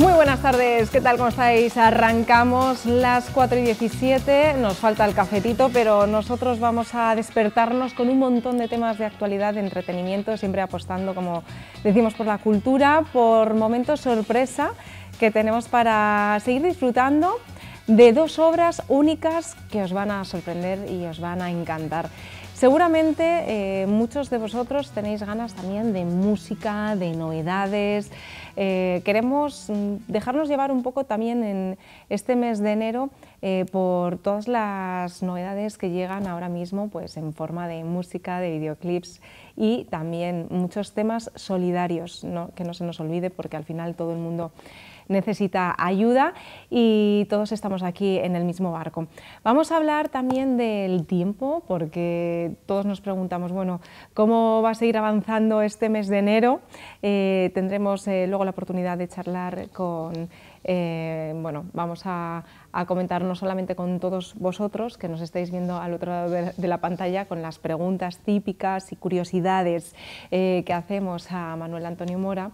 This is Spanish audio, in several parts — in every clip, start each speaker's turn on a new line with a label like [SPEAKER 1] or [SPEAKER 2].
[SPEAKER 1] Muy buenas tardes, ¿qué tal? ¿Cómo estáis? Arrancamos las 4 y 17, nos falta el cafetito, pero nosotros vamos a despertarnos con un montón de temas de actualidad, de entretenimiento, siempre apostando, como decimos, por la cultura, por momentos sorpresa que tenemos para seguir disfrutando de dos obras únicas que os van a sorprender y os van a encantar. Seguramente eh, muchos de vosotros tenéis ganas también de música, de novedades, eh, queremos mm, dejarnos llevar un poco también en este mes de enero eh, por todas las novedades que llegan ahora mismo pues, en forma de música, de videoclips y también muchos temas solidarios, que no se nos olvide porque al final todo el mundo necesita ayuda y todos estamos aquí en el mismo barco. Vamos a hablar también del tiempo, porque todos nos preguntamos, bueno, ¿cómo va a seguir avanzando este mes de enero? Eh, tendremos eh, luego la oportunidad de charlar con... Eh, bueno, vamos a, a, comentar no solamente con todos vosotros que nos estáis viendo al otro lado de, la pantalla con las preguntas típicas y curiosidades que hacemos a Manuel Antonio Mora,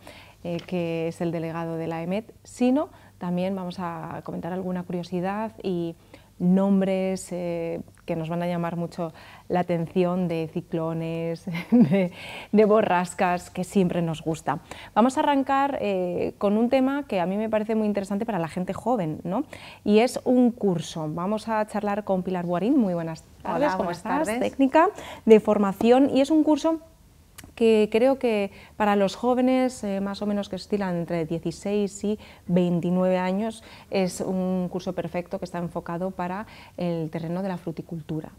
[SPEAKER 1] eh, que es el delegado de la EMET, sino también vamos a comentar alguna curiosidad y nombres eh, que nos van a llamar mucho la atención de ciclones, de, borrascas, que siempre nos gusta. Vamos a arrancar eh, con un tema que a mí me parece muy interesante para la gente joven, ¿no? Y es un curso. Vamos a charlar con Pilar Guarín. Muy buenas tardes, Hola, ¿cómo estás? Técnica de formación y es un curso que creo que para los jóvenes, eh, más o menos que estilan entre 16 y 29 años, es un curso perfecto que está enfocado para el terreno de la fruticultura.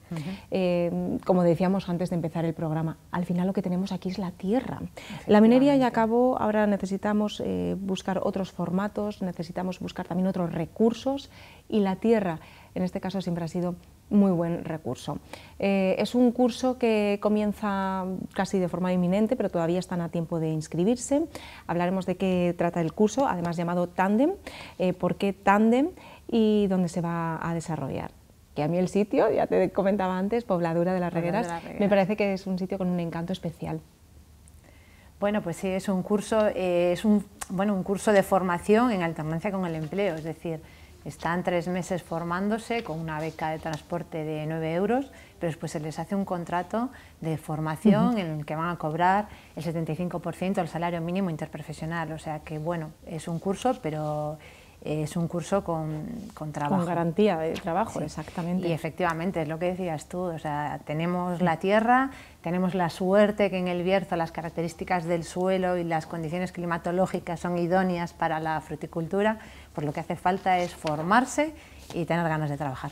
[SPEAKER 1] Eh, como decíamos antes de empezar el programa, al final lo que tenemos aquí es la tierra. La minería ya acabó, ahora necesitamos eh, buscar otros formatos, necesitamos buscar también otros recursos y la tierra, en este caso, siempre ha sido muy buen recurso. Eh, es un curso que comienza casi de forma inminente, pero todavía están a tiempo de inscribirse. Hablaremos de qué trata el curso, además llamado Tandem, eh, por qué Tandem y dónde se va a desarrollar que a mí el sitio, ya te comentaba antes, Pobladura de las Regueras, me parece que es un sitio con un encanto especial.
[SPEAKER 2] Bueno, pues sí, es un curso, eh, es un, bueno, un curso de formación en alternancia con el empleo, es decir, están tres meses formándose con una beca de transporte de 9 euros, pero después se les hace un contrato de formación en el que van a cobrar el 75% del salario mínimo interprofesional. O sea que, bueno, es un curso, pero es un curso con, trabajo. Con garantía de trabajo, exactamente. Y efectivamente, es lo que decías tú, o sea, tenemos la tierra, tenemos la suerte que en el Bierzo las características del suelo y las condiciones climatológicas son idóneas para la fruticultura, por lo que hace falta es formarse y tener ganas de trabajar.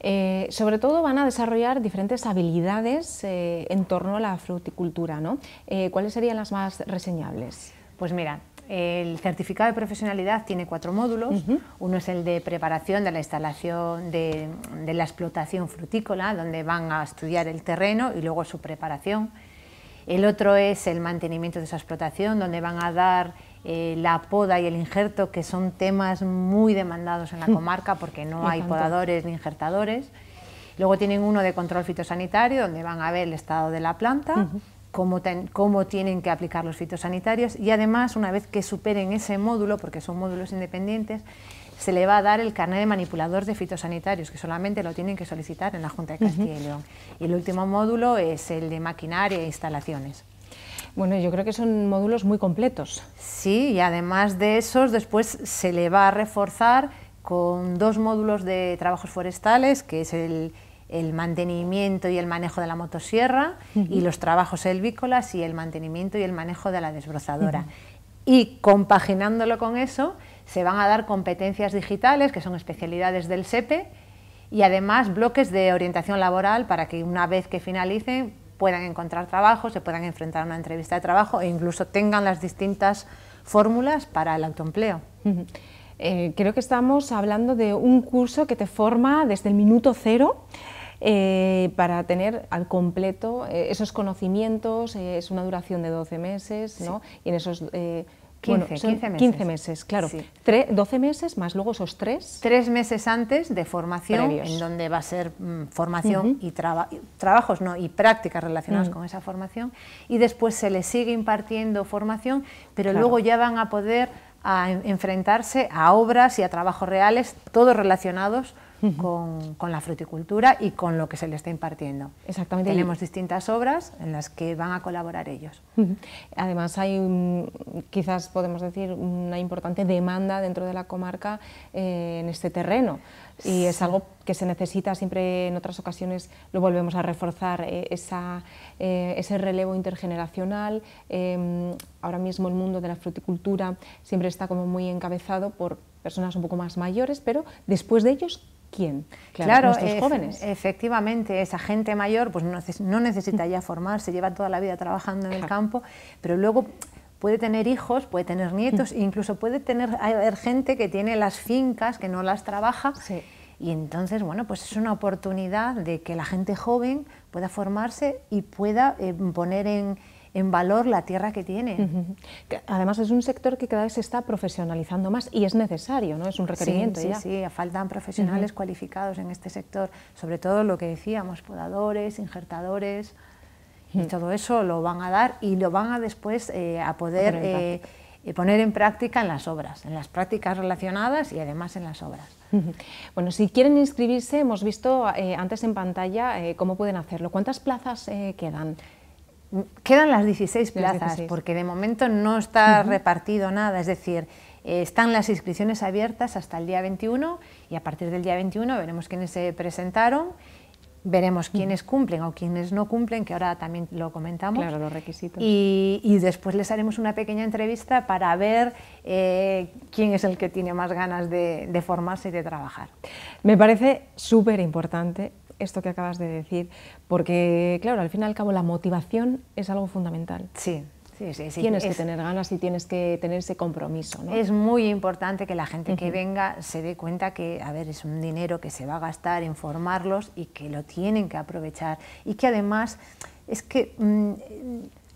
[SPEAKER 2] Eh, sobre todo van a desarrollar
[SPEAKER 1] diferentes habilidades
[SPEAKER 2] eh, en torno a la fruticultura, ¿no? Eh, ¿Cuáles serían las más reseñables? Pues mira, el certificado de profesionalidad tiene cuatro módulos. Uno es el de preparación de la instalación de, de, la explotación frutícola, donde van a estudiar el terreno y luego su preparación. El otro es el mantenimiento de esa explotación, donde van a dar eh, la poda y el injerto, que son temas muy demandados en la mm. comarca porque no hay podadores ni injertadores. Luego tienen uno de control fitosanitario, donde van a ver el estado de la planta, cómo, tienen que aplicar los fitosanitarios y además, una vez que superen ese módulo, porque son módulos independientes, se le va a dar el carnet de manipulador de fitosanitarios, que solamente lo tienen que solicitar en la Junta de Castilla y León. Y el último módulo es el de maquinaria e instalaciones. Bueno, yo creo que son módulos muy completos. Sí, y además de esos, después se le va a reforzar con dos módulos de trabajos forestales, que es el, mantenimiento y el manejo de la motosierra, y los trabajos elvícolas y el mantenimiento y el manejo de la desbrozadora. Y compaginándolo con eso, se van a dar competencias digitales, que son especialidades del SEPE, y además bloques de orientación laboral para que una vez que finalicen puedan encontrar trabajo, se puedan enfrentar a una entrevista de trabajo e incluso tengan las distintas fórmulas para el autoempleo. Eh, creo que estamos hablando de un
[SPEAKER 1] curso que te forma desde el minuto cero. Eh, para tener al completo eh, esos conocimientos, es una duración de 12 meses, ¿no? y en esos 15, meses. meses, claro.
[SPEAKER 2] 12 meses más luego esos tres. Tres meses antes de formación, en donde va a ser mm, formación y trabajos no y prácticas relacionadas mm. con esa formación. Y después se les sigue impartiendo formación, pero luego ya van a poder enfrentarse a obras y a trabajos reales, todos relacionados con, la fruticultura y con lo que se le está impartiendo. Exactamente. Tenemos distintas obras en las que van a colaborar ellos. Además, hay mm, quizás
[SPEAKER 1] podemos decir una importante demanda dentro de la comarca eh, en este terreno y es algo que se necesita siempre en otras ocasiones lo volvemos a reforzar eh, esa, eh, ese relevo intergeneracional em, ahora mismo el mundo de la fruticultura siempre está como muy encabezado por personas un poco más mayores pero después de ellos quién. Claro, claro jóvenes.
[SPEAKER 2] Efectivamente, esa gente mayor pues no, necesita ya formarse, lleva toda la vida trabajando en el campo, pero luego puede tener hijos, puede tener nietos, mm. incluso puede tener haber gente que tiene las fincas, que no las trabaja. Y entonces, bueno, pues es una oportunidad de que la gente joven pueda formarse y pueda eh, poner en, en valor la tierra que tiene. Además es un sector que cada vez se está profesionalizando más y es necesario, ¿no? Es un requerimiento. Sí, ya. sí, faltan profesionales cualificados en este sector, sobre todo lo que decíamos, podadores, injertadores, y todo eso lo van a dar y lo van a después eh, a poder... Eh, eh, poner en práctica en las obras, en las prácticas relacionadas y además en las obras.
[SPEAKER 1] Bueno, si quieren inscribirse, hemos visto antes en pantalla cómo pueden hacerlo. ¿Cuántas plazas
[SPEAKER 2] quedan? Quedan las 16 plazas, porque de momento no está repartido nada, es decir, eh, están las inscripciones abiertas hasta el día 21 y a partir del día 21 veremos quiénes se presentaron, veremos quiénes cumplen o quiénes no cumplen, que ahora también lo comentamos. Claro, los requisitos. Y, después les haremos una pequeña entrevista para ver eh, quién es el que tiene más ganas de formarse y de trabajar.
[SPEAKER 1] Me parece súper importante esto que acabas de decir, porque claro, al fin y al cabo la motivación es algo fundamental. Sí.
[SPEAKER 2] Sí, sí, tienes que tener ganas y tienes que tener ese compromiso. Es muy importante que la gente que venga se dé cuenta que, a ver, es un dinero que se va a gastar en formarlos y que lo tienen que aprovechar. Y que además es que mm,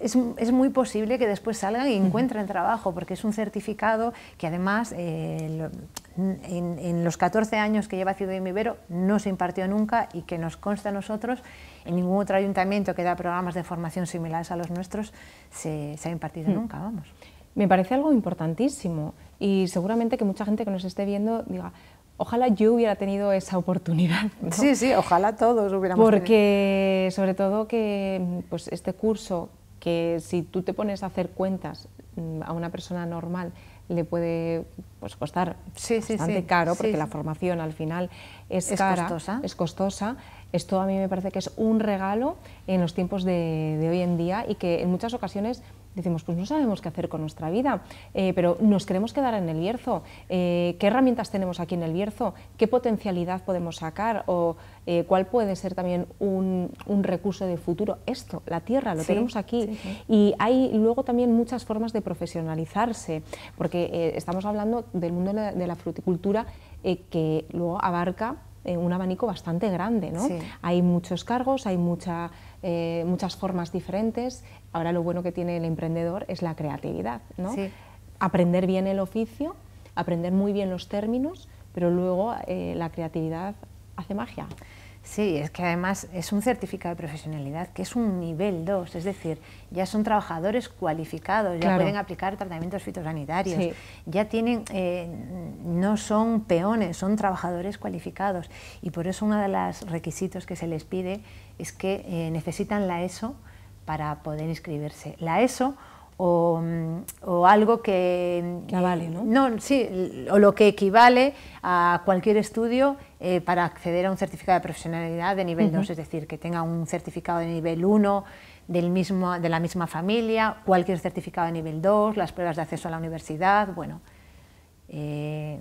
[SPEAKER 2] es, muy posible que después salgan y encuentren trabajo, porque es un certificado que además eh, en, los 14 años que lleva Ciudad de Vivero no se impartió nunca y que nos consta a nosotros, en ningún otro ayuntamiento que da programas de formación similares a los nuestros se, ha impartido nunca, vamos.
[SPEAKER 1] Me parece algo importantísimo y seguramente que mucha gente que nos esté viendo diga, ojalá yo hubiera tenido esa oportunidad. Sí, sí, ojalá todos hubiéramos Porque, sobre todo, que pues, este curso que si tú te pones a hacer cuentas mm, a una persona normal le puede pues, costar bastante caro, porque la formación al final es, cara, es costosa. Esto a mí me parece que es un regalo en los tiempos de hoy en día y que en muchas ocasiones Decimos, pues no sabemos qué hacer con nuestra vida, eh, pero nos queremos quedar en el Bierzo. Eh, ¿Qué herramientas tenemos aquí en el Bierzo? ¿Qué potencialidad podemos sacar? ¿O eh, cuál puede ser también un, recurso de futuro? Esto, la tierra, lo tenemos aquí. Y hay luego también muchas formas de profesionalizarse, porque estamos hablando del mundo de la, fruticultura que luego abarca un abanico bastante grande. ¿no? Hay muchos cargos, hay mucha eh, muchas formas diferentes. Ahora lo bueno que tiene el emprendedor es la creatividad, ¿no? Aprender bien el oficio, aprender muy bien los términos, pero luego eh, la
[SPEAKER 2] creatividad hace magia. Sí, es que además es un certificado de profesionalidad que es un nivel 2, es decir, ya son trabajadores cualificados, ya pueden aplicar tratamientos fitosanitarios, ya tienen, eh, no son peones, son trabajadores cualificados y por eso uno de los requisitos que se les pide es que eh, necesitan la ESO para poder inscribirse. La ESO o, mm, algo que... Que vale, ¿no? No, sí, o lo que equivale a cualquier estudio eh, para acceder a un certificado de profesionalidad de nivel 2, es decir, que tenga un certificado de nivel 1 del mismo, de la misma familia, cualquier certificado de nivel 2, las pruebas de acceso a la universidad, bueno, eh,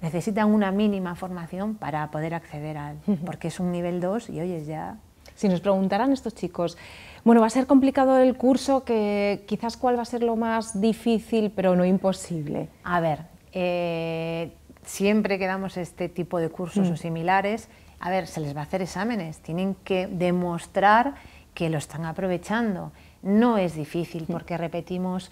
[SPEAKER 2] necesitan una mínima formación para poder acceder al, él, porque es un nivel 2 y hoy es ya... Si nos preguntaran estos chicos,
[SPEAKER 1] bueno, va a ser complicado el curso, que quizás cuál va a ser lo más difícil, pero no
[SPEAKER 2] imposible. A ver, eh, siempre que damos este tipo de cursos o mm. similares, a ver, se les va a hacer exámenes, tienen que demostrar que lo están aprovechando. No es difícil porque repetimos,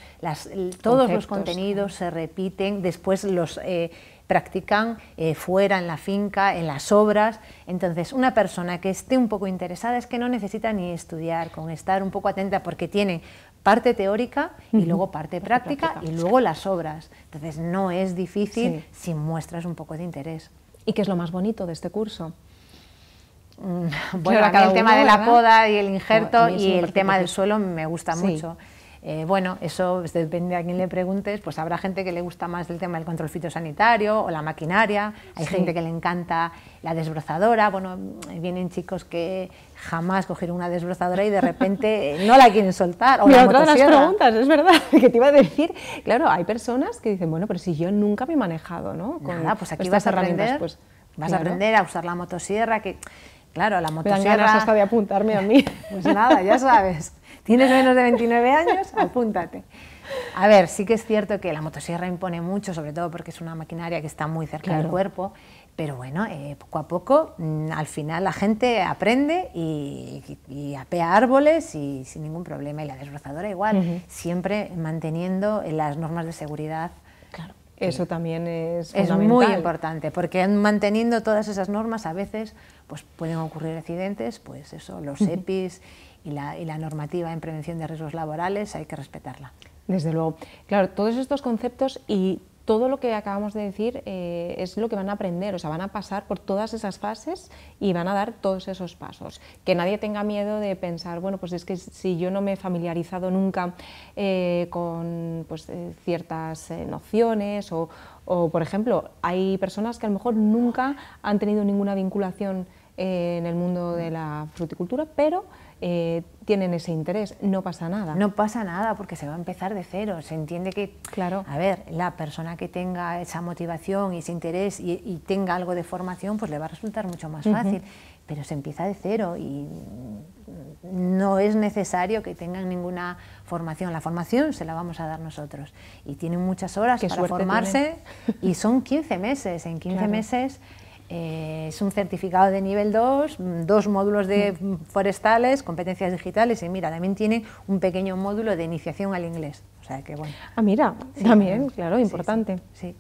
[SPEAKER 2] todos los contenidos se repiten, después los eh, practican eh, fuera, en la finca, en las obras. Entonces, una persona que esté un poco interesada es que no necesita ni estudiar, con estar un poco atenta porque tiene parte teórica y luego parte práctica, y luego las obras. Entonces no es difícil si muestras un poco de interés. ¿Y qué es lo más bonito de este curso? Mm, bueno, el tema de la coda poda y el injerto y el tema del suelo me gusta mucho. Eh, bueno, eso depende a quién le preguntes, pues habrá gente que le gusta más el tema del control fitosanitario o la maquinaria, hay gente que le encanta la desbrozadora, bueno, vienen chicos que jamás cogieron una desbrozadora y de repente eh, no la quieren soltar. O otra de las preguntas, es verdad, que te iba a decir, claro, hay
[SPEAKER 1] personas que dicen, bueno, pero si yo nunca me he manejado, ¿no? Con pues aquí vas a aprender, pues,
[SPEAKER 2] vas a aprender a usar la motosierra, que... Claro, la motosierra... Me dan ganas hasta de apuntarme a mí. Pues nada, ya sabes. ¿Tienes menos de 29 años? Apúntate. A ver, sí que es cierto que la motosierra impone mucho, sobre todo porque es una maquinaria que está muy cerca del cuerpo, pero bueno, eh, poco a poco, mm, al final la gente aprende y, apea árboles y sin ningún problema, y la desbrozadora igual, siempre manteniendo las normas de seguridad. Claro. Eso también es, es muy importante, porque manteniendo todas esas normas a veces pues pueden ocurrir accidentes, pues eso, los EPIs y la, normativa en prevención de riesgos laborales hay que respetarla.
[SPEAKER 1] Desde luego. Claro, todos estos conceptos y todo lo que acabamos de decir eh, es lo que van a aprender, o sea, van a pasar por todas esas fases y van a dar todos esos pasos. Que nadie tenga miedo de pensar, bueno, pues es que si yo no me he familiarizado nunca eh, con pues, eh, ciertas nociones o, o, por ejemplo, hay personas que a lo mejor nunca han tenido ninguna vinculación en el mundo de la fruticultura, pero eh,
[SPEAKER 2] tienen ese interés, no pasa nada. No pasa nada porque se va a empezar de cero, se entiende que, claro. a ver, la persona que tenga esa motivación y ese interés y, tenga algo de formación, pues le va a resultar mucho más fácil, pero se empieza de cero y no es necesario que tengan ninguna formación. La formación se la vamos a dar nosotros. Y tienen muchas horas para formarse y son 15 meses. En 15 meses eh, es un certificado de nivel 2, dos módulos de forestales, competencias digitales y mira, también tiene un pequeño módulo de iniciación al inglés. O sea que bueno.
[SPEAKER 1] Ah, mira, también, claro, importante. sí.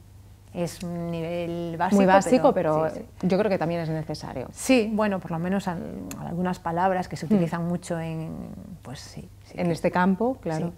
[SPEAKER 1] es un nivel básico. Muy básico, pero, yo creo que también es necesario.
[SPEAKER 2] Sí, bueno, por lo menos algunas palabras que se mm. utilizan mucho en, pues sí,
[SPEAKER 1] en este campo, claro.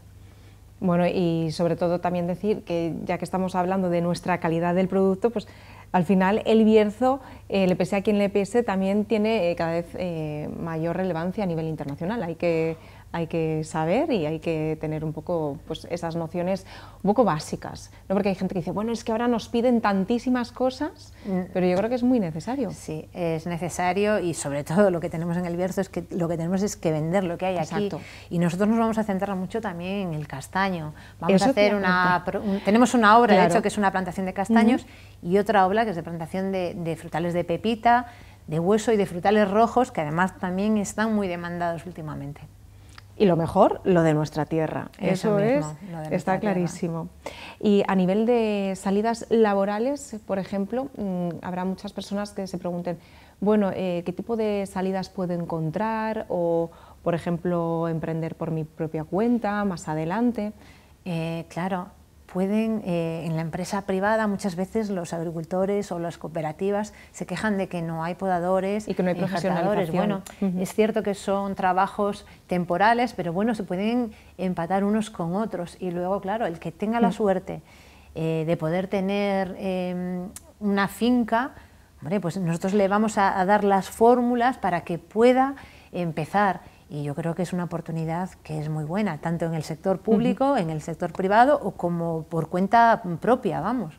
[SPEAKER 1] Bueno, y sobre todo también decir que ya que estamos hablando de nuestra calidad del producto, pues al final, el Bierzo, eh, le pese a quien le pese, también tiene eh, cada vez eh, mayor relevancia a nivel internacional. Hay que hay que saber y hay que tener un poco pues, esas nociones un poco básicas.
[SPEAKER 2] ¿no? Porque hay gente que dice, bueno, es que ahora nos piden tantísimas cosas, mm. pero yo creo que es muy necesario. Sí, es necesario y sobre todo lo que tenemos en el Bierzo es que lo que tenemos es que vender lo que hay Exacto. aquí. Y nosotros nos vamos a centrar mucho también en el castaño. Vamos a hacer una... tenemos una obra, de hecho, que es una plantación de castaños y otra obra que es de plantación de frutales de pepita de hueso y de frutales rojos, que además también están muy demandados últimamente
[SPEAKER 1] y lo mejor, lo de nuestra tierra. Eso, es, está clarísimo. Y a nivel de salidas laborales, por ejemplo, mm, habrá muchas personas que se pregunten, bueno, eh, ¿qué tipo de salidas puedo encontrar? O, por ejemplo,
[SPEAKER 2] emprender por mi propia cuenta más adelante. Eh, claro, pueden, eh, en la empresa privada muchas veces los agricultores o las cooperativas se quejan de que no hay podadores y que no hay profesionales. Bueno, es cierto que son trabajos temporales, pero bueno, se pueden empatar unos con otros y luego, claro, el que tenga la suerte eh, de poder tener em, una finca, pues nosotros le vamos a dar las fórmulas para que pueda empezar y yo creo que es una oportunidad que es muy buena, tanto en el sector público, en el sector privado o como por cuenta propia, vamos.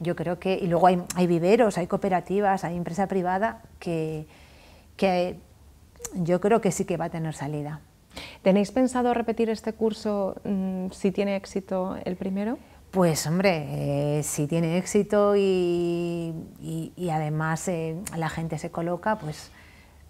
[SPEAKER 2] Yo creo que, y luego hay, viveros, hay cooperativas, hay empresa privada que, que yo creo que sí que va a tener salida.
[SPEAKER 1] ¿Tenéis pensado repetir este curso mm, si tiene éxito el primero?
[SPEAKER 2] Pues hombre, eh, si tiene éxito y, y, además eh, la gente se coloca, pues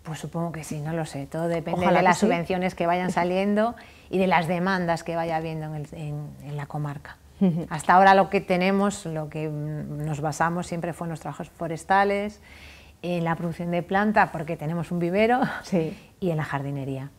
[SPEAKER 2] pues supongo que sí, no lo sé. Todo depende de las subvenciones que vayan saliendo y de las demandas que vaya habiendo en, la comarca. Hasta ahora lo que tenemos, lo que nos basamos siempre fue en los trabajos forestales, en la producción de planta, porque tenemos un vivero, y en la jardinería.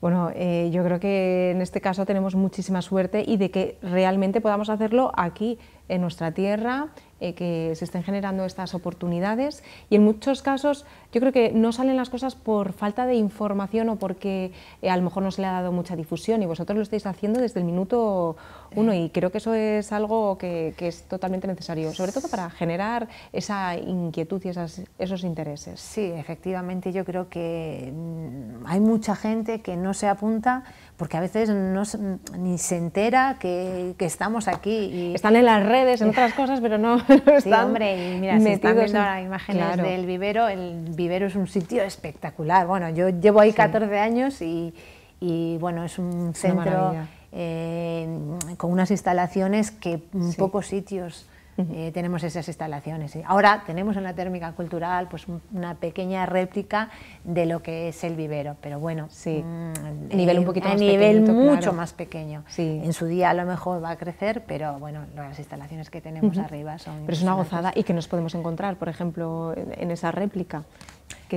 [SPEAKER 1] Bueno, eh, yo creo que en este caso tenemos muchísima suerte y de que realmente podamos hacerlo aquí, en nuestra tierra eh, que se estén generando estas oportunidades y en muchos casos yo creo que no salen las cosas por falta de información o porque eh, a lo mejor no se le ha dado mucha difusión y vosotros lo estáis haciendo desde el minuto uno y creo que eso es algo que, que es totalmente necesario, sobre todo para generar esa inquietud
[SPEAKER 2] y esas, esos intereses. Sí, efectivamente yo creo que mm, hay mucha gente que no se apunta porque a veces no, mm, ni se entera que, estamos aquí. Están en las redes, en otras cosas, pero no, están sí, hombre,
[SPEAKER 1] y mira, si están viendo imágenes del
[SPEAKER 2] vivero, el vivero es un sitio espectacular. Bueno, yo llevo ahí 14 años y, bueno, es un centro... Eh, con unas instalaciones que en pocos sitios eh, tenemos esas instalaciones. Ahora tenemos en la térmica cultural pues una pequeña réplica de lo que es el vivero, pero bueno, sí. a mm, nivel eh, un poquito más mucho más pequeño. Sí. En su día a lo mejor va a crecer, pero bueno, las instalaciones que tenemos arriba son. Pero es una gozada y que nos podemos encontrar, por ejemplo, en esa réplica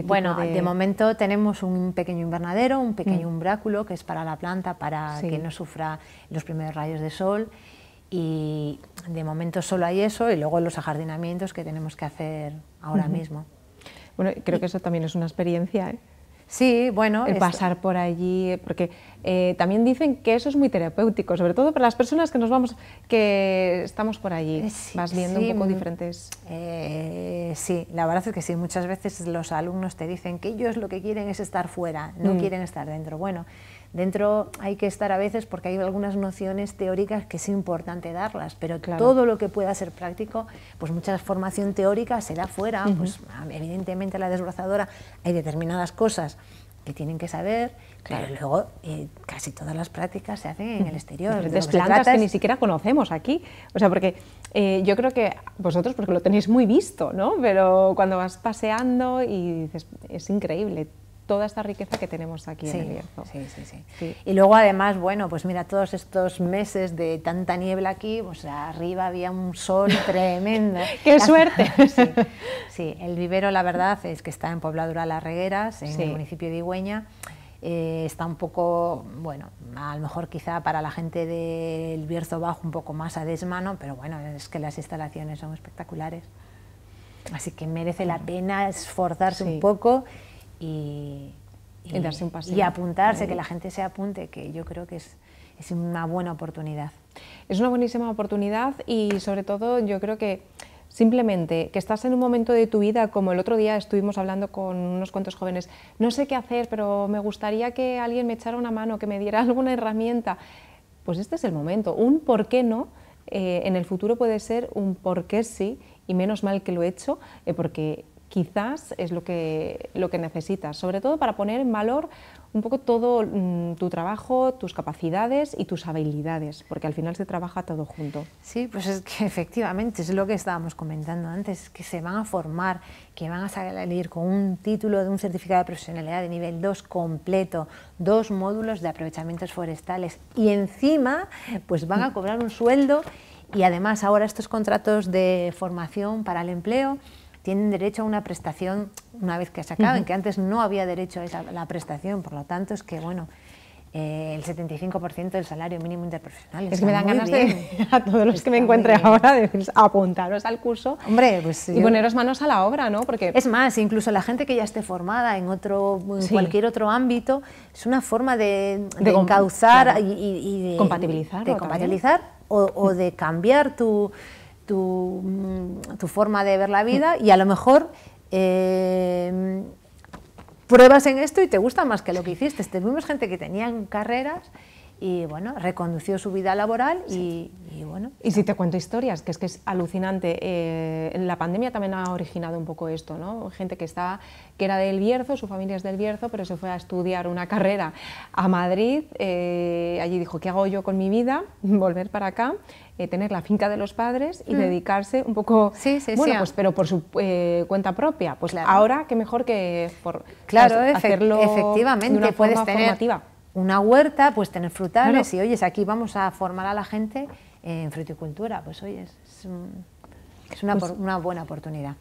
[SPEAKER 2] bueno, de... momento tenemos un pequeño invernadero, un pequeño mm. umbráculo que es para la planta, para que no sufra los primeros rayos de sol. Y de momento solo hay eso y luego los ajardinamientos que tenemos que hacer ahora mismo. Bueno, creo que eso también es una experiencia. ¿eh? Sí, bueno. El pasar
[SPEAKER 1] por allí, porque eh, también dicen que eso es muy terapéutico, sobre todo para las personas que nos vamos,
[SPEAKER 2] que estamos por allí, eh, vas viendo un poco mm, diferentes. Eh, sí, la verdad es que sí, muchas veces los alumnos te dicen que ellos lo que quieren es estar fuera, no mm. quieren estar dentro. Bueno, Dentro hay que estar a veces porque hay algunas nociones teóricas que es importante darlas, pero todo lo que pueda ser práctico, pues mucha formación teórica se da fuera, pues evidentemente la desbrozadora hay determinadas cosas que tienen que saber, claro. luego eh, casi todas las prácticas se hacen en el exterior. De plantas que ni
[SPEAKER 1] siquiera conocemos aquí. O sea, porque eh, yo creo que vosotros, porque lo tenéis muy visto, ¿no? Pero
[SPEAKER 2] cuando vas paseando y dices, es increíble toda esta riqueza que tenemos aquí en el Bierzo. Y luego además, bueno, pues mira, todos estos meses de tanta niebla aquí, pues arriba había un sol tremendo. ¡Qué suerte! sí, el vivero la verdad es que está en Pobladura Las Regueras, en el municipio de Igüeña. Eh, está un poco, bueno, a lo mejor quizá para la gente del Bierzo Bajo un poco más a desmano, pero bueno, es que las instalaciones son espectaculares. Así que merece la mm. pena esforzarse un poco y,
[SPEAKER 3] darse un paseo. Y apuntarse,
[SPEAKER 2] que la gente se apunte, que yo creo que es, es una buena oportunidad. Es una
[SPEAKER 1] buenísima oportunidad y sobre todo yo creo que simplemente que estás en un momento de tu vida, como el otro día estuvimos hablando con unos cuantos jóvenes, no sé qué hacer, pero me gustaría que alguien me echara una mano, que me diera alguna herramienta. Pues este es el momento. Un por qué no eh, en el futuro puede ser un por qué sí y menos mal que lo he hecho, eh, porque quizás es lo que, lo que necesitas, sobre todo para poner en valor un poco
[SPEAKER 2] todo mm, tu trabajo, tus capacidades y tus habilidades, porque al final se trabaja todo junto. Sí, pues es que efectivamente es lo que estábamos comentando antes, que se van a formar, que van a salir con un título de un certificado de profesionalidad de nivel 2 completo, dos módulos de aprovechamientos forestales y encima pues van a cobrar un sueldo y además ahora estos contratos de formación para el empleo tienen derecho a una prestación una vez que se acaben, que antes no había derecho a esa, la prestación, por lo tanto es que, bueno, eh, el 75% del salario mínimo interprofesional. Es que me dan ganas de,
[SPEAKER 1] a todos los que me encuentre ahora, de apuntaros al curso Hombre, pues y poneros
[SPEAKER 2] manos a la obra, ¿no? Porque... Es más, incluso la gente que ya esté formada en, otro, cualquier otro ámbito, es una forma de, encauzar y, de compatibilizar, o, de cambiar tu, Mm, tu, forma de ver la vida y a lo mejor... Em, pruebas en esto y te gusta más que lo que hiciste. Tuvimos gente que tenían carreras y bueno, recondució su vida laboral y,
[SPEAKER 1] bueno. Y si te cuento historias, que es que es alucinante. Eh, la pandemia también ha originado un poco esto, ¿no? Gente que estaba, que era del Bierzo, su familia es del Bierzo, pero se fue a estudiar una carrera a Madrid. Eh, allí dijo, ¿qué hago yo con mi vida? Volver para acá, eh, tener la finca de los padres y mm. dedicarse un poco, sí, sí, bueno, pues pero por su cuenta
[SPEAKER 2] propia. Pues ahora, qué mejor que por claro, hacerlo efectivamente, de una puedes forma formativa una huerta, pues tener frutales y oyes, aquí vamos a formar a la gente en fruticultura, pues oyes, es, es pues una, buena oportunidad.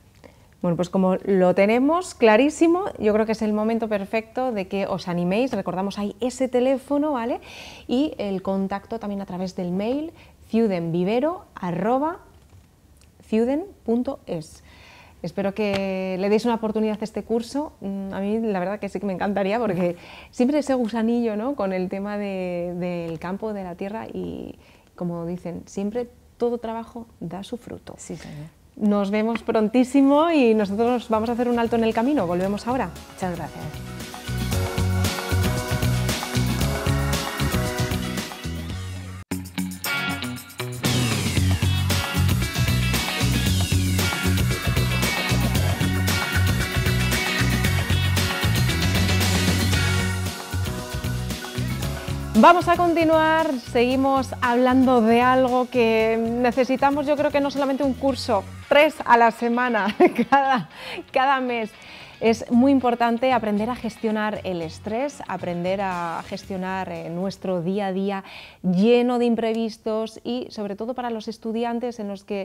[SPEAKER 1] Bueno, pues como lo tenemos clarísimo, yo creo que es el momento perfecto de que os animéis. Recordamos ahí ese teléfono, ¿vale? Y el contacto también a través del mail ciudenvivero.es. Espero que le deis una oportunidad a este curso. Mm, a mí la verdad que sí que me encantaría porque siempre ese gusanillo con el tema del campo, de la tierra y como dicen, siempre todo trabajo da su fruto. Sí, señor. Nos vemos prontísimo y nosotros vamos a hacer un alto en el camino. Volvemos ahora. Muchas gracias. Vamos a continuar, seguimos hablando de algo que necesitamos, yo creo que no solamente un curso, tres a la semana, cada, cada mes. Es muy importante aprender a gestionar el estrés, aprender a gestionar eh, nuestro día a día lleno de imprevistos y sobre todo para los estudiantes en los que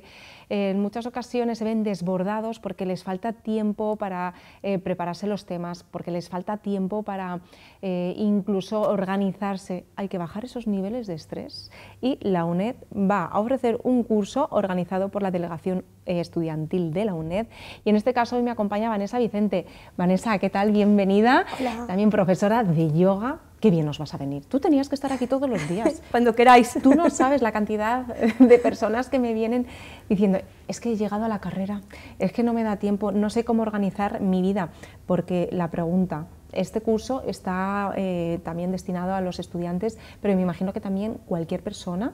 [SPEAKER 1] eh, en muchas ocasiones se ven desbordados porque les falta tiempo para eh, prepararse los temas, porque les falta tiempo para incluso organizarse. Hay que bajar esos niveles de estrés y la UNED va a ofrecer un curso organizado por la Delegación Estudiantil de la UNED y en este caso hoy me acompaña Vanessa Vicente, Vanessa, ¿qué tal? Bienvenida. También profesora de yoga. Qué bien nos vas a venir. Tú tenías que estar aquí todos los días. Cuando queráis. Tú no sabes la cantidad de personas que me vienen diciendo, es que he llegado a la carrera, es que no me da tiempo, no sé cómo organizar mi vida, porque la pregunta, este curso está eh, también destinado a los estudiantes, pero me imagino que también cualquier persona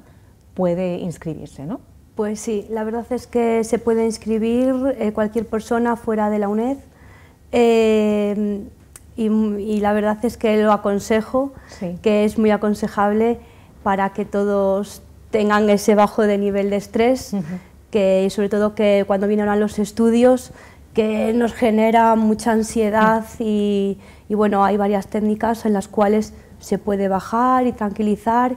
[SPEAKER 1] puede inscribirse,
[SPEAKER 4] ¿no? Pues sí, la verdad es que se puede inscribir eh, cualquier persona fuera de la UNED eh, y, la verdad es que lo aconsejo, que es muy aconsejable para que todos tengan ese bajo de nivel de estrés, que sobre todo que cuando vienen a los estudios, que nos genera mucha ansiedad mm. y, bueno, hay varias técnicas en las cuales se puede bajar y tranquilizar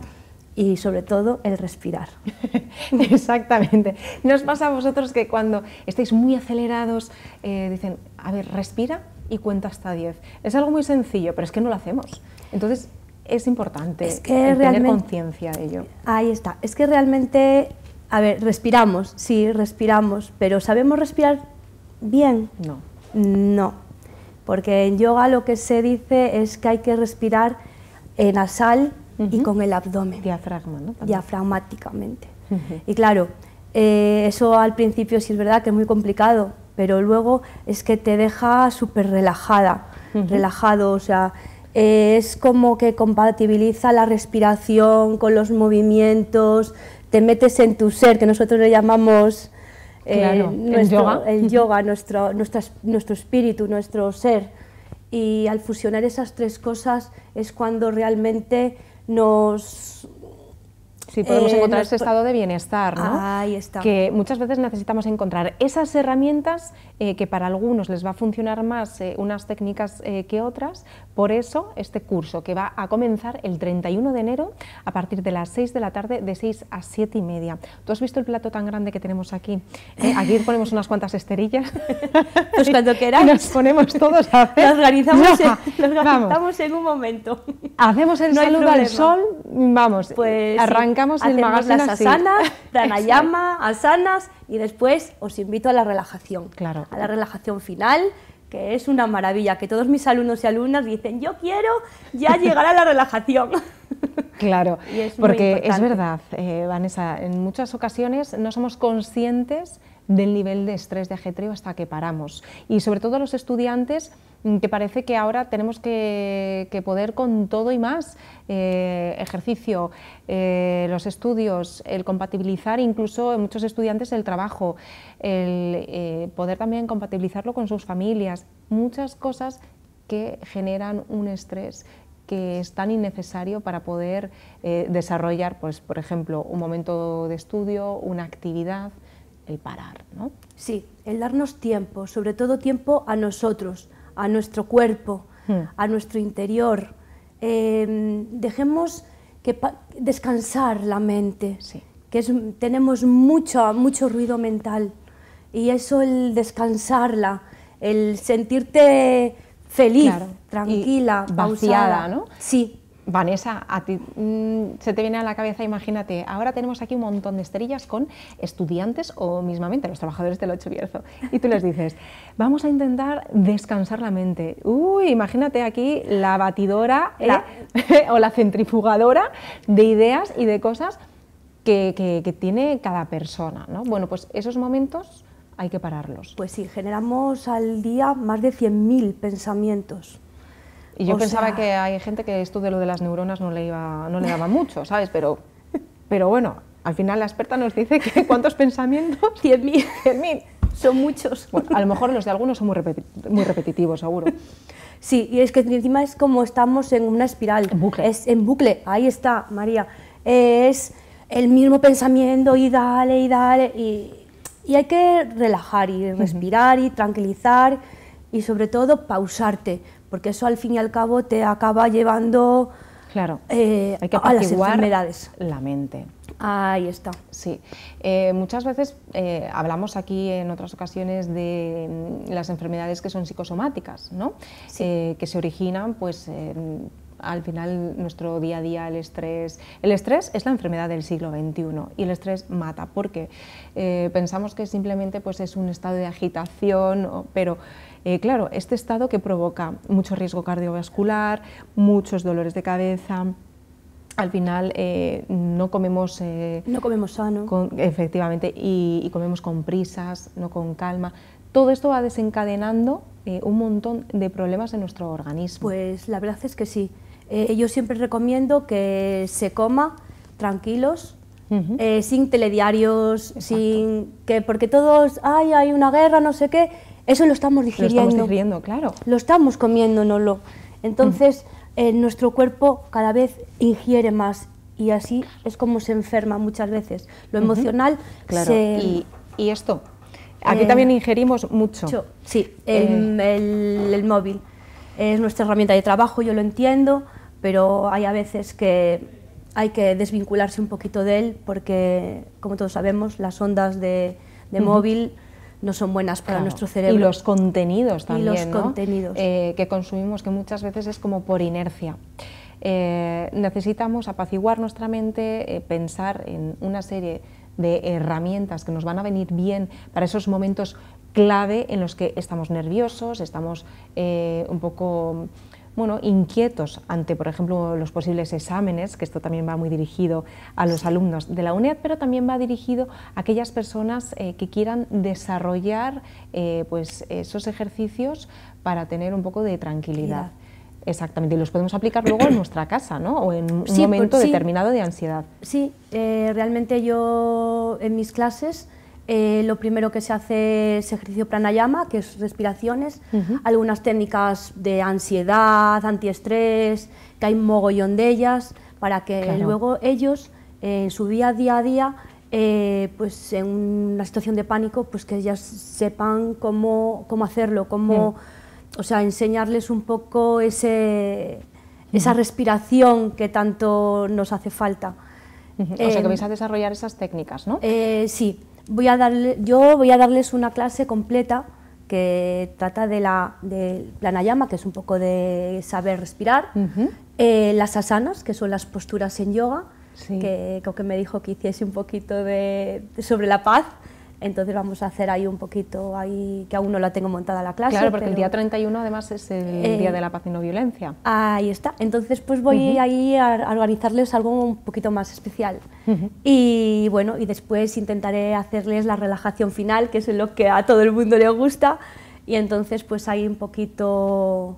[SPEAKER 4] y sobre todo el respirar. Exactamente.
[SPEAKER 1] Nos pasa a vosotros que cuando estáis muy acelerados, eh, dicen, a ver, respira y cuenta hasta 10. Es algo muy sencillo, pero es que no lo hacemos. Entonces,
[SPEAKER 4] es importante
[SPEAKER 1] que tener conciencia de ello.
[SPEAKER 4] Ahí está. Es que realmente, a ver, respiramos, sí, respiramos, pero ¿sabemos respirar bien? No. No. Porque en yoga lo que se dice es que hay que respirar en nasal y con el abdomen. Diafragma, ¿no? Diafragmáticamente. Y claro, eh, eso al principio sí es verdad que es muy complicado, pero luego es que te deja súper relajada, relajado, o sea, es como que compatibiliza la respiración con los movimientos, te metes en tu ser, que nosotros le llamamos eh, yoga, el yoga nuestro, nuestro espíritu, nuestro ser. Y al fusionar esas tres cosas es cuando realmente nos, Sí, podemos eh, encontrar ese estado de bienestar,
[SPEAKER 1] Que muchas veces necesitamos encontrar esas herramientas eh, que para algunos les va a funcionar más eh, unas técnicas que otras. Por eso, este curso que va a comenzar el 31 de enero a partir de las 6 de la tarde, de 6 a 7 y media. ¿Tú has visto el plato tan grande que tenemos aquí? Aquí ponemos unas cuantas esterillas.
[SPEAKER 4] Pues cuando queráis. Nos ponemos todos a hacer. Nos organizamos, en, nos en, un momento.
[SPEAKER 1] Hacemos el saludo al sol, vamos, pues, arrancamos Hacemos las asanas, pranayama,
[SPEAKER 4] asanas y después os invito a la relajación. Claro. A la relajación final, que es una maravilla, que todos mis alumnos y alumnas dicen, yo quiero ya llegar a la relajación. Claro, porque es verdad,
[SPEAKER 1] eh, Vanessa, en muchas ocasiones no somos conscientes del nivel de estrés de ajetreo hasta que paramos. Y sobre todo los estudiantes Mm, que parece que ahora tenemos que, poder con todo y más, eh, ejercicio, eh, los estudios, el compatibilizar incluso en muchos estudiantes el trabajo, el eh, poder también compatibilizarlo con sus familias, muchas cosas que generan un estrés que es tan innecesario para poder desarrollar, pues, por ejemplo, un momento de estudio,
[SPEAKER 4] una actividad, el parar. ¿no? Sí, el darnos tiempo, sobre todo tiempo a nosotros, a nuestro cuerpo, hmm. a nuestro interior. Eh, dejemos que descansar la mente, que tenemos mucho, mucho ruido mental y eso el descansarla, el sentirte feliz, tranquila, pausada. ¿no? Sí.
[SPEAKER 1] Vanessa, a ti mm, se te viene a la cabeza, imagínate, ahora tenemos aquí un montón de estrellas con estudiantes o mismamente los trabajadores del ocho Bierzo. Y tú les dices, vamos a intentar descansar la mente. Uy, imagínate aquí la batidora ¿eh? o la centrifugadora de ideas y de cosas que, tiene cada persona. ¿no? Bueno, pues esos momentos hay que pararlos. Pues sí, generamos al
[SPEAKER 4] día más de 100.000 pensamientos.
[SPEAKER 1] Y yo pensaba que hay gente que esto de lo de las neuronas no le, iba, no le daba mucho, ¿sabes? Pero, pero bueno, al final la experta nos dice que cuántos pensamientos... 100.000. mil Son muchos. Bueno, a lo mejor los de algunos son muy, repetitivos, seguro.
[SPEAKER 4] Sí, y es que encima es como estamos en una espiral. En bucle. Es en bucle, ahí está, María. Es el mismo pensamiento y dale y dale. Y, y hay que relajar y respirar y tranquilizar y sobre todo pausarte porque eso al fin y al cabo te acaba llevando
[SPEAKER 1] claro, eh, hay que a las enfermedades. La mente.
[SPEAKER 4] Ahí está. Sí.
[SPEAKER 1] Eh, muchas veces eh, hablamos aquí en otras ocasiones de mm, las enfermedades que son psicosomáticas, ¿no? que se originan, pues al final nuestro día a día el estrés. El estrés es la enfermedad del siglo XXI y el estrés mata porque eh, pensamos que simplemente pues, es un estado de agitación, pero eh, claro, este estado que provoca mucho riesgo cardiovascular, muchos dolores de cabeza, al final eh, no comemos... Eh, no comemos sano. efectivamente, y, comemos con prisas, no con calma. Todo esto va desencadenando
[SPEAKER 4] un montón de problemas en nuestro organismo. Pues la verdad es que sí. yo siempre recomiendo que se coma tranquilos, sin telediarios, sin que porque todos, ay, hay una guerra, no sé qué, eso lo estamos digiriendo. Lo estamos comiendo claro. Lo estamos comiéndonoslo. Entonces, eh, nuestro cuerpo cada vez ingiere más y así es como se enferma muchas veces. Lo emocional claro. ¿Y, esto? Aquí eh, también ingerimos mucho. Sí, eh. el, móvil es nuestra herramienta de trabajo, yo lo entiendo, pero hay a veces que hay que desvincularse un poquito de él porque, como todos sabemos, las ondas de, móvil no son buenas para nuestro cerebro. Y los contenidos también. contenidos. Eh, que consumimos, que muchas veces es como por inercia.
[SPEAKER 1] Eh, necesitamos apaciguar nuestra mente, eh, pensar en una serie de herramientas que nos van a venir bien para esos momentos clave en los que estamos nerviosos, estamos un poco bueno, inquietos ante, por ejemplo, los posibles exámenes, que esto también va muy dirigido a los alumnos de la UNED, pero también va dirigido a aquellas personas eh, que quieran desarrollar eh, pues esos ejercicios para tener un poco de tranquilidad. Exactamente, y los podemos aplicar luego en nuestra casa, ¿no? O en un momento determinado de ansiedad.
[SPEAKER 4] Sí, eh, realmente yo en mis clases eh, lo primero que se hace es ejercicio pranayama, que es respiraciones, algunas técnicas de ansiedad, antiestrés, que hay un mogollón de ellas, para que luego ellos eh, en su día, día a día, eh, pues en una situación de pánico, pues que ellas sepan cómo, hacerlo, cómo, o sea, enseñarles un poco esa respiración que tanto nos hace falta. o sea, que em, vais a desarrollar esas técnicas, ¿no? sí voy a yo voy a darles una clase completa que trata de la de que es un poco de saber respirar, eh, las asanas, que son las posturas en yoga, que creo que me dijo que hiciese un poquito de, sobre la paz, entonces vamos a hacer ahí un poquito, ahí que aún no la tengo montada la clase. Claro, porque el día 31 además es el eh, Día de la Paz y No Violencia. Ahí está. Entonces pues voy ahí a organizarles algo un poquito más especial. Y bueno, y después intentaré hacerles la relajación final, que es lo que a todo el mundo le gusta. Y entonces pues ahí un poquito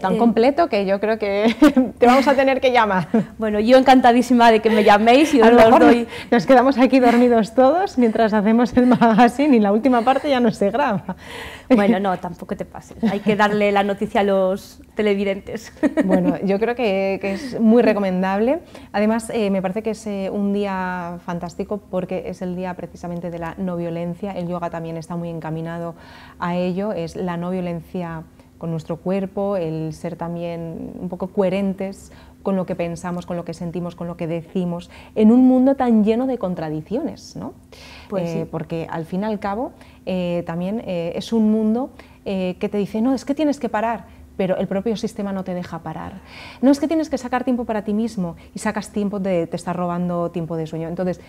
[SPEAKER 4] Tan eh, completo que yo creo que te vamos a tener que llamar. Bueno, yo encantadísima de que me llaméis y os, Nos
[SPEAKER 1] quedamos aquí dormidos todos mientras hacemos el magazine y la última parte ya no se graba. Bueno, no, tampoco te pases. Hay que darle la noticia a los
[SPEAKER 4] televidentes.
[SPEAKER 1] Bueno, yo creo que, es muy recomendable. Además, eh, me parece que es eh, un día fantástico porque es el día precisamente de la no violencia. El yoga también está muy encaminado a ello. Es la no violencia con nuestro cuerpo, el ser también un poco coherentes con lo que pensamos, con lo que sentimos, con lo que decimos, en un mundo tan lleno de contradicciones, ¿no? Pues eh, porque al fin y al cabo eh, también eh, es un mundo que te dice, no, es que tienes que parar, pero el propio sistema no te deja parar. No es que tienes que sacar tiempo para ti mismo y sacas tiempo, de, te está robando tiempo de sueño. Entonces,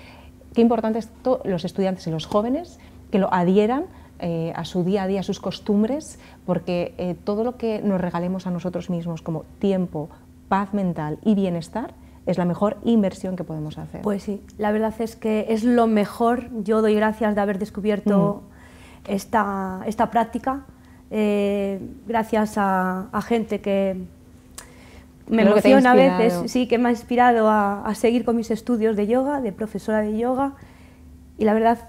[SPEAKER 1] qué importante es los estudiantes y los jóvenes que lo adhieran eh, a su día a día, a sus costumbres, porque eh, todo lo que nos regalemos a nosotros mismos como tiempo, paz mental y bienestar, es la mejor inversión que podemos hacer. Pues
[SPEAKER 4] sí, la verdad es que es lo mejor. Yo doy gracias de haber descubierto mm. esta, esta, práctica, eh, gracias a, gente que me Creo emociona que a veces, sí, que me ha inspirado a, a seguir con mis estudios de yoga, de profesora de yoga. Y la verdad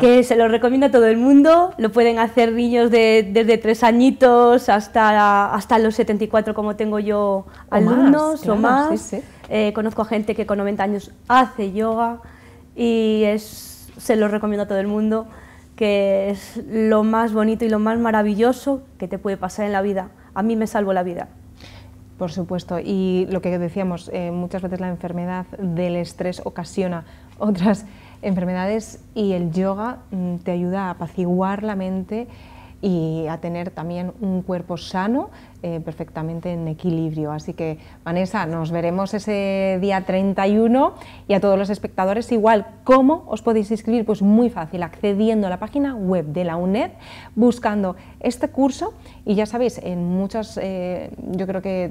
[SPEAKER 4] que se lo recomiendo a todo el mundo, lo pueden hacer niños desde tres añitos hasta, hasta los 74 como tengo yo alumnos o más. Eh, conozco a gente que con 90 años hace yoga y se lo recomiendo a todo el mundo, que es lo más bonito y lo más maravilloso que te puede pasar en la vida. A mí me salvo la vida.
[SPEAKER 1] Por supuesto, y lo que decíamos, eh, muchas veces la enfermedad del estrés ocasiona otras enfermedades y el yoga mm, te ayuda a apaciguar la mente y a tener también un cuerpo sano, eh, perfectamente en equilibrio. Así que, Vanessa, nos veremos ese día 31 y a todos los espectadores igual. ¿Cómo os podéis inscribir? Pues muy fácil, accediendo a la página web de la UNED, buscando este curso y ya sabéis, en muchas, eh, yo creo que,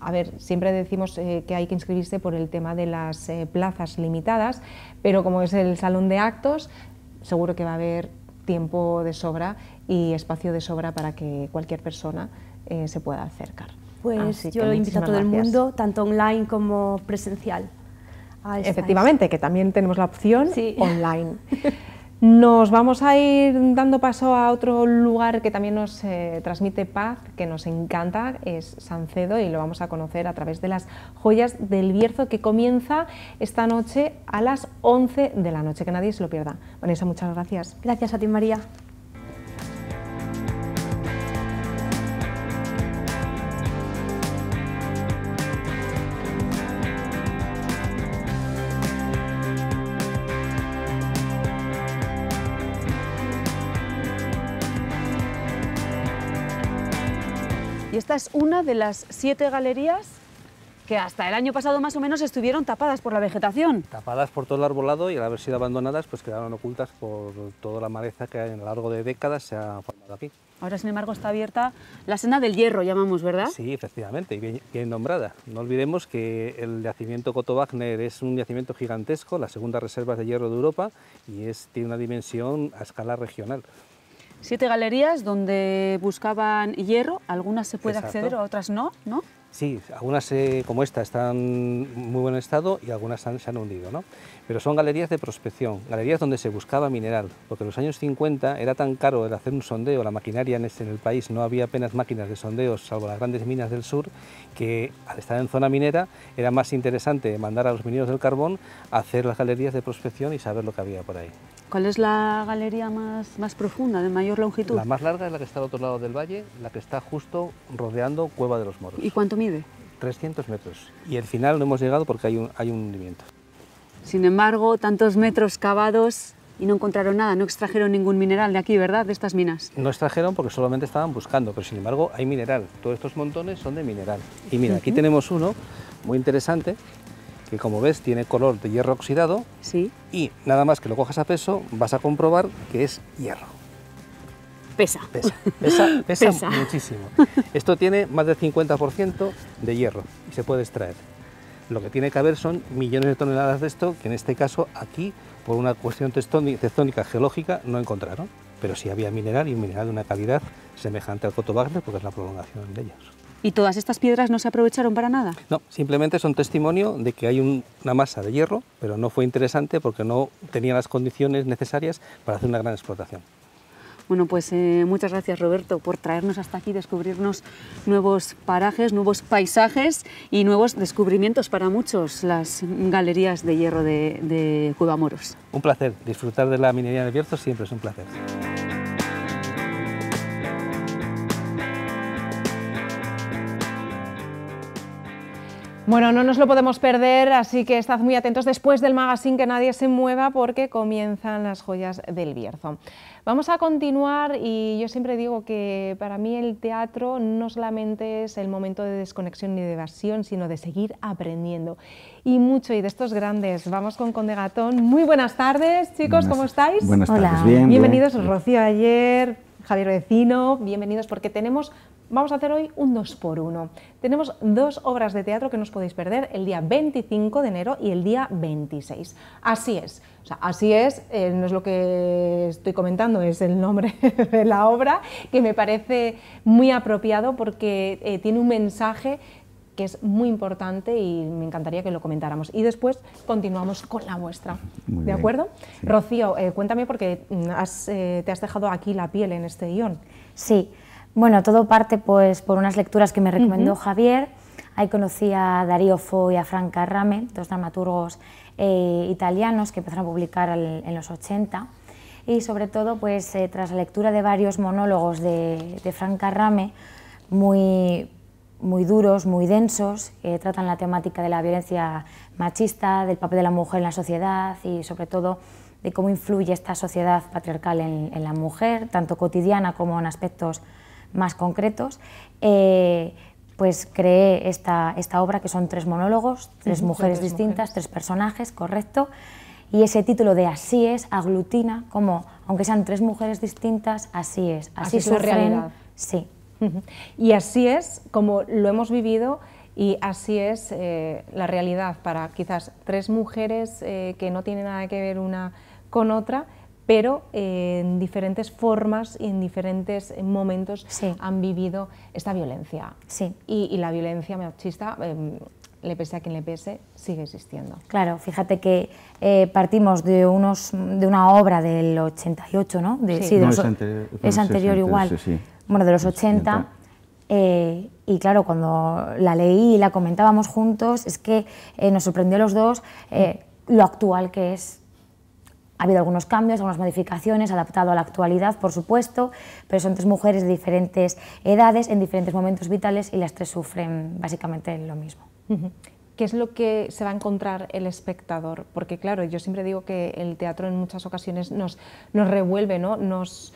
[SPEAKER 1] a ver, siempre decimos eh, que hay que inscribirse por el tema de las plazas limitadas, pero como es el salón de actos, seguro que va a haber tiempo de sobra y espacio de sobra para que cualquier persona eh, se pueda acercar. Pues yo lo invito a todo el mundo,
[SPEAKER 4] tanto online como presencial. Efectivamente,
[SPEAKER 1] que también tenemos la opción online. Nos vamos a ir dando paso a otro lugar que también nos eh, transmite paz, que nos encanta, es Sancedo y lo vamos a conocer a través de las joyas del Bierzo que comienza esta noche a las 11 de la noche, que nadie se lo pierda. Vanessa, muchas gracias. Gracias a ti, María.
[SPEAKER 5] una de las siete galerías que hasta el año pasado más o menos estuvieron tapadas por la vegetación.
[SPEAKER 3] Tapadas por todo el arbolado y al haber sido abandonadas, pues quedaron ocultas por toda la maleza que a lo largo de décadas se ha formado aquí.
[SPEAKER 5] Ahora, sin embargo, está abierta la senda del hierro, llamamos, ¿verdad?
[SPEAKER 3] Sí, efectivamente, bien, bien, nombrada. No olvidemos que el yacimiento Coto Wagner es un yacimiento gigantesco, la segunda reserva de hierro de Europa, y es, tiene una dimensión a escala regional.
[SPEAKER 5] Siete galerías donde buscaban hierro, algunas se puede acceder, otras no, ¿no?
[SPEAKER 3] Sí, algunas eh, como esta están en muy buen estado y algunas se han hundido. ¿no? pero son galerías de prospección, galerías donde se buscaba mineral, porque en los años 50 era tan caro el hacer un sondeo, la maquinaria en, este, el país no había apenas máquinas de sondeos, salvo las grandes minas del sur, que al estar en zona minera era más interesante mandar a los mineros del carbón a hacer las galerías de prospección y saber lo que había por ahí.
[SPEAKER 5] ¿Cuál es la galería más, más profunda, de mayor longitud? La más
[SPEAKER 3] larga es la que está al otro lado del valle, la que está justo rodeando Cueva de los Moros. ¿Y cuánto mide? 300 metros. Y al final no hemos llegado porque hay hay un hundimiento.
[SPEAKER 5] Sin embargo, tantos metros cavados y no encontraron nada, no extrajeron ningún mineral de aquí, ¿verdad? De estas minas.
[SPEAKER 3] No extrajeron porque solamente estaban buscando, pero sin embargo hay mineral. Todos estos montones son de mineral. Y mira, aquí tenemos uno muy interesante que como ves tiene color de hierro oxidado sí. y nada más que lo cojas a peso vas a comprobar que es hierro.
[SPEAKER 5] Pesa. pesa, pesa, pesa.
[SPEAKER 3] muchísimo. Esto tiene más del 50% de hierro y se puede extraer. Lo que tiene que haber son millones de toneladas de esto, que en este caso aquí, por una cuestión tectónica geológica, no encontraron. Pero sí había mineral y un mineral de una calidad semejante al Coto porque es la prolongación de ellos.
[SPEAKER 5] ¿Y todas estas piedras no se aprovecharon para nada?
[SPEAKER 3] No, simplemente son testimonio de que hay una masa de hierro, pero no fue interesante porque no tenía las condiciones necesarias para hacer una gran explotación.
[SPEAKER 5] Bueno, pues eh, muchas gracias Roberto por traernos hasta aquí, descubrirnos nuevos parajes, nuevos paisajes y nuevos descubrimientos para muchos las galerías de hierro de, de Cuba
[SPEAKER 3] Moros. Un placer, disfrutar de la minería de Bierzo siempre es un placer.
[SPEAKER 1] Bueno, no nos lo podemos perder, así que estad muy atentos después del magazine que nadie se mueva porque comienzan las joyas del Bierzo. Vamos a continuar y yo siempre digo que para mí el teatro no solamente es el momento de desconexión ni de evasión, sino de seguir aprendiendo. Y mucho, y de estos grandes. Vamos con Conde Gatón. Muy buenas tardes, chicos, ¿cómo estáis? Buenas Hola. tardes, Bienvenidos, Rocío Ayer, Javier Vecino, bienvenidos porque tenemos vamos a hacer hoy un 2x1. Tenemos dos obras de teatro que no os podéis perder el día 25 de enero y el día 26. Así es, o sea, así es, eh, no es lo que estoy comentando, es el nombre de la obra, que me parece muy apropiado porque eh, tiene un mensaje que es muy importante y me encantaría que lo comentáramos. Y después continuamos con la muestra. ¿De acuerdo? Rocío, eh, cuéntame porque te has dejado aquí la piel en este guión.
[SPEAKER 6] Sí. Bueno, todo parte pues, por unas lecturas que me recomendó Javier. Ahí conocí a Darío Fo y a Franca Rame, dos dramaturgos eh, italianos que empezaron a publicar en los 80. Y sobre todo, pues, eh, tras la lectura de varios monólogos de, Franca Rame, muy, muy duros, muy densos, eh, tratan la temática de la violencia machista, del papel de la mujer en la sociedad y sobre todo de cómo influye esta sociedad patriarcal en, en la mujer, tanto cotidiana como en aspectos más concretos, eh, pues creé esta, obra que son tres monólogos, tres mujeres distintas, tres personajes, correcto. Y ese título de Así es aglutina como, aunque sean tres mujeres distintas, así es, así, es la realidad. Sí.
[SPEAKER 1] Y así es como lo hemos vivido y así es eh, la realidad para quizás tres mujeres eh, que no tienen nada que ver una con otra pero eh, en diferentes formas y en diferentes eh, momentos han vivido esta violencia. Sí. Y, la violencia machista,
[SPEAKER 6] em, le pese a quien le pese, sigue existiendo. Claro, fíjate que eh, partimos de, unos, de una obra del 88, ¿no? sí. es, anterior, igual. Bueno, de los 80. y claro, cuando la leí y la comentábamos juntos, es que nos sorprendió a los dos lo actual que es ha habido algunos cambios, algunas modificaciones, adaptado a la actualidad, por supuesto, pero son tres mujeres de diferentes edades, en diferentes momentos vitales y las tres sufren básicamente lo mismo.
[SPEAKER 1] ¿Qué es lo que se va a encontrar el espectador? Porque claro, yo siempre digo que el teatro en muchas ocasiones nos, revuelve, ¿no? nos,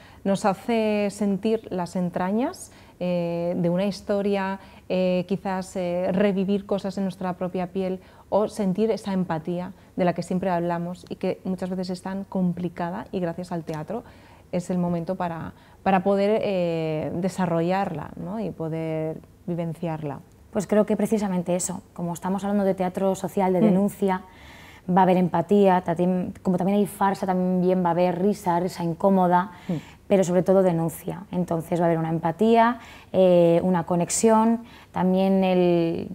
[SPEAKER 1] hace sentir las entrañas eh, de una historia, eh, quizás eh, revivir cosas en nuestra propia piel o sentir esa empatía de la que siempre hablamos y que muchas veces es tan complicada y gracias al teatro es el momento para, para poder
[SPEAKER 6] eh, desarrollarla y poder vivenciarla. Pues creo que precisamente eso, como estamos hablando de teatro social, de mm. denuncia, va a haber empatía, también, como también hay farsa, también va a haber risa, risa incómoda, mm. pero sobre todo denuncia. Entonces va a haber una empatía, eh, una conexión, también el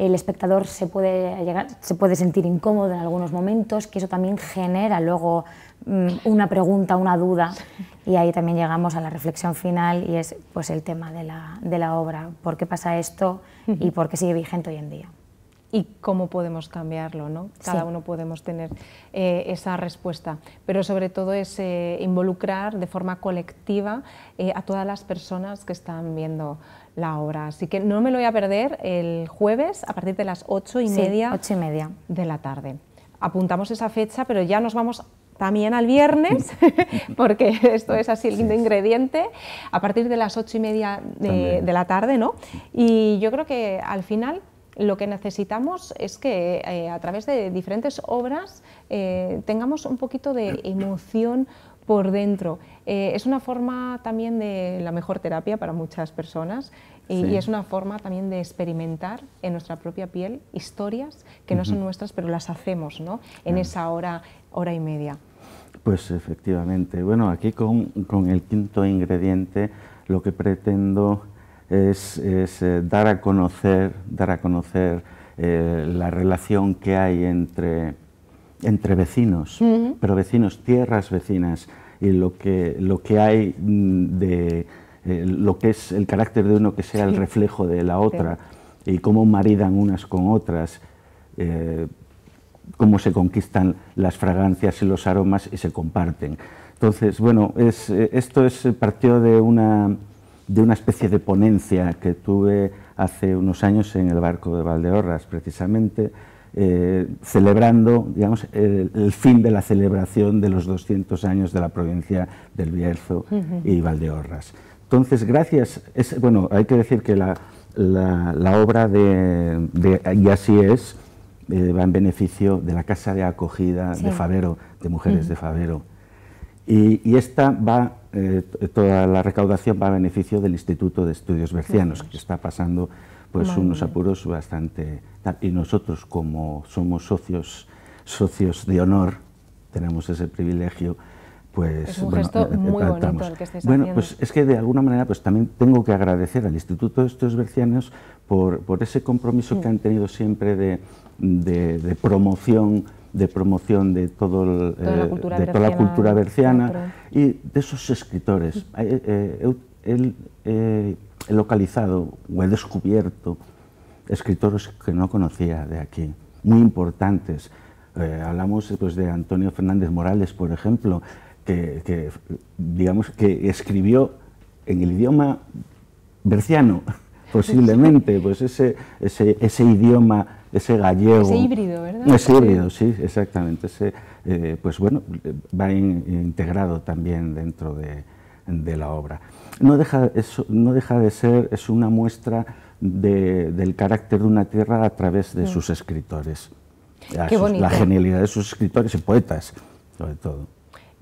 [SPEAKER 6] el espectador se puede, se puede sentir incómodo en algunos momentos, que eso también genera luego mm, una pregunta, una duda, y ahí también llegamos a la reflexión final y es pues, el tema de la, obra, por qué pasa esto y por qué sigue vigente hoy en día
[SPEAKER 1] y cómo podemos cambiarlo, ¿no? Cada uno podemos tener eh, esa respuesta, pero sobre todo es eh, involucrar de forma colectiva eh, a todas las personas que están viendo la obra. Así que no me lo voy a perder el jueves a partir de las ocho y, media, de la tarde. Apuntamos esa fecha, pero ya nos vamos también al viernes, porque esto es así el lindo ingrediente, a partir de las ocho y media de, la tarde, ¿no? Y yo creo que al final lo que necesitamos es que eh, a través de diferentes obras eh, tengamos un poquito de emoción, por dentro. Eh, es una forma también de la mejor terapia para muchas personas y, es una forma también de experimentar en nuestra propia piel historias que no son nuestras, pero las hacemos ¿no? en esa hora, hora y media.
[SPEAKER 7] Pues efectivamente. Bueno, aquí con, con el quinto ingrediente lo que pretendo es, eh, dar a conocer, dar a conocer eh, la relación que hay entre entre vecinos, pero vecinos, tierras vecinas, y lo que, lo que hay mm, de eh, lo que es el carácter de uno que sea el reflejo de la otra, y cómo maridan unas con otras, eh, cómo se conquistan las fragancias y los aromas y se comparten. Entonces, bueno, eh, esto es, partió de una, de una especie de ponencia que tuve hace unos años en el barco de Valdeorras, precisamente, eh, celebrando digamos, el, fin de la celebración de los 200 años de la provincia del Bierzo y Valdeorras. Entonces, gracias, bueno, hay que decir que la, obra de, Y así es eh, va en beneficio de la casa de acogida de Favero, de mujeres de Favero. Y, esta va, eh, toda la recaudación va a beneficio del Instituto de Estudios Bercianos, que está pasando pues, unos apuros bastante y nosotros como somos socios, socios de honor, tenemos ese privilegio, pues es un bueno, muy bonito el que estáis bueno pues es que de alguna manera pues también tengo que agradecer al Instituto de Estudios Bercianos por, ese compromiso que han tenido siempre de, promoción de promoción de todo toda, la eh, cultura, de berciana y de esos escritores eh, eh, localizado o he descubierto escritores que no conocía de aquí, muy importantes. Eh, hablamos pues, de Antonio Fernández Morales, por ejemplo, que, digamos, que escribió en el idioma berciano, posiblemente, pues ese, ese, idioma, ese gallego. Es híbrido, ¿verdad? Es híbrido, sí, exactamente. Ese, eh, pues bueno, va integrado también dentro de, la obra. No deja, eso, no deja de ser, es una muestra del carácter de una tierra a través de mm. sus escritores. la genialidad de sus escritores y poetas, sobre todo.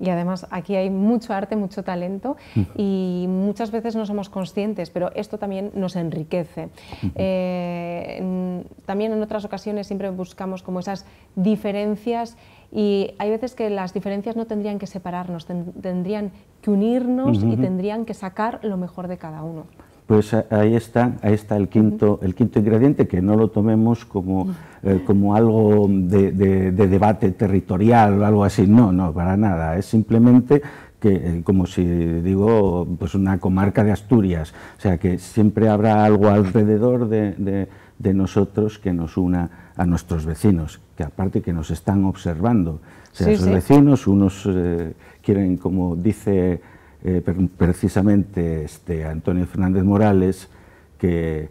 [SPEAKER 1] Y además aquí hay mucho arte, mucho talento mm. y muchas veces no somos conscientes, pero esto también nos enriquece. Eh, también en otras ocasiones siempre buscamos como esas diferencias y hay veces que las diferencias no tendrían que separarnos, tendrían que unirnos y tendrían que sacar lo mejor de cada uno
[SPEAKER 7] pues ahí está, ahí está el, quinto, el quinto ingrediente, que no lo tomemos como, eh, como algo de, debate territorial o algo así, no, no, para nada, es simplemente que, eh, como si digo, pues una comarca de Asturias, o sea que siempre habrá algo alrededor de, nosotros que nos una a nuestros vecinos, que aparte que nos están observando, o sea, sus vecinos, unos eh, quieren, como dice eh, precisamente este, Antonio Fernández Morales, que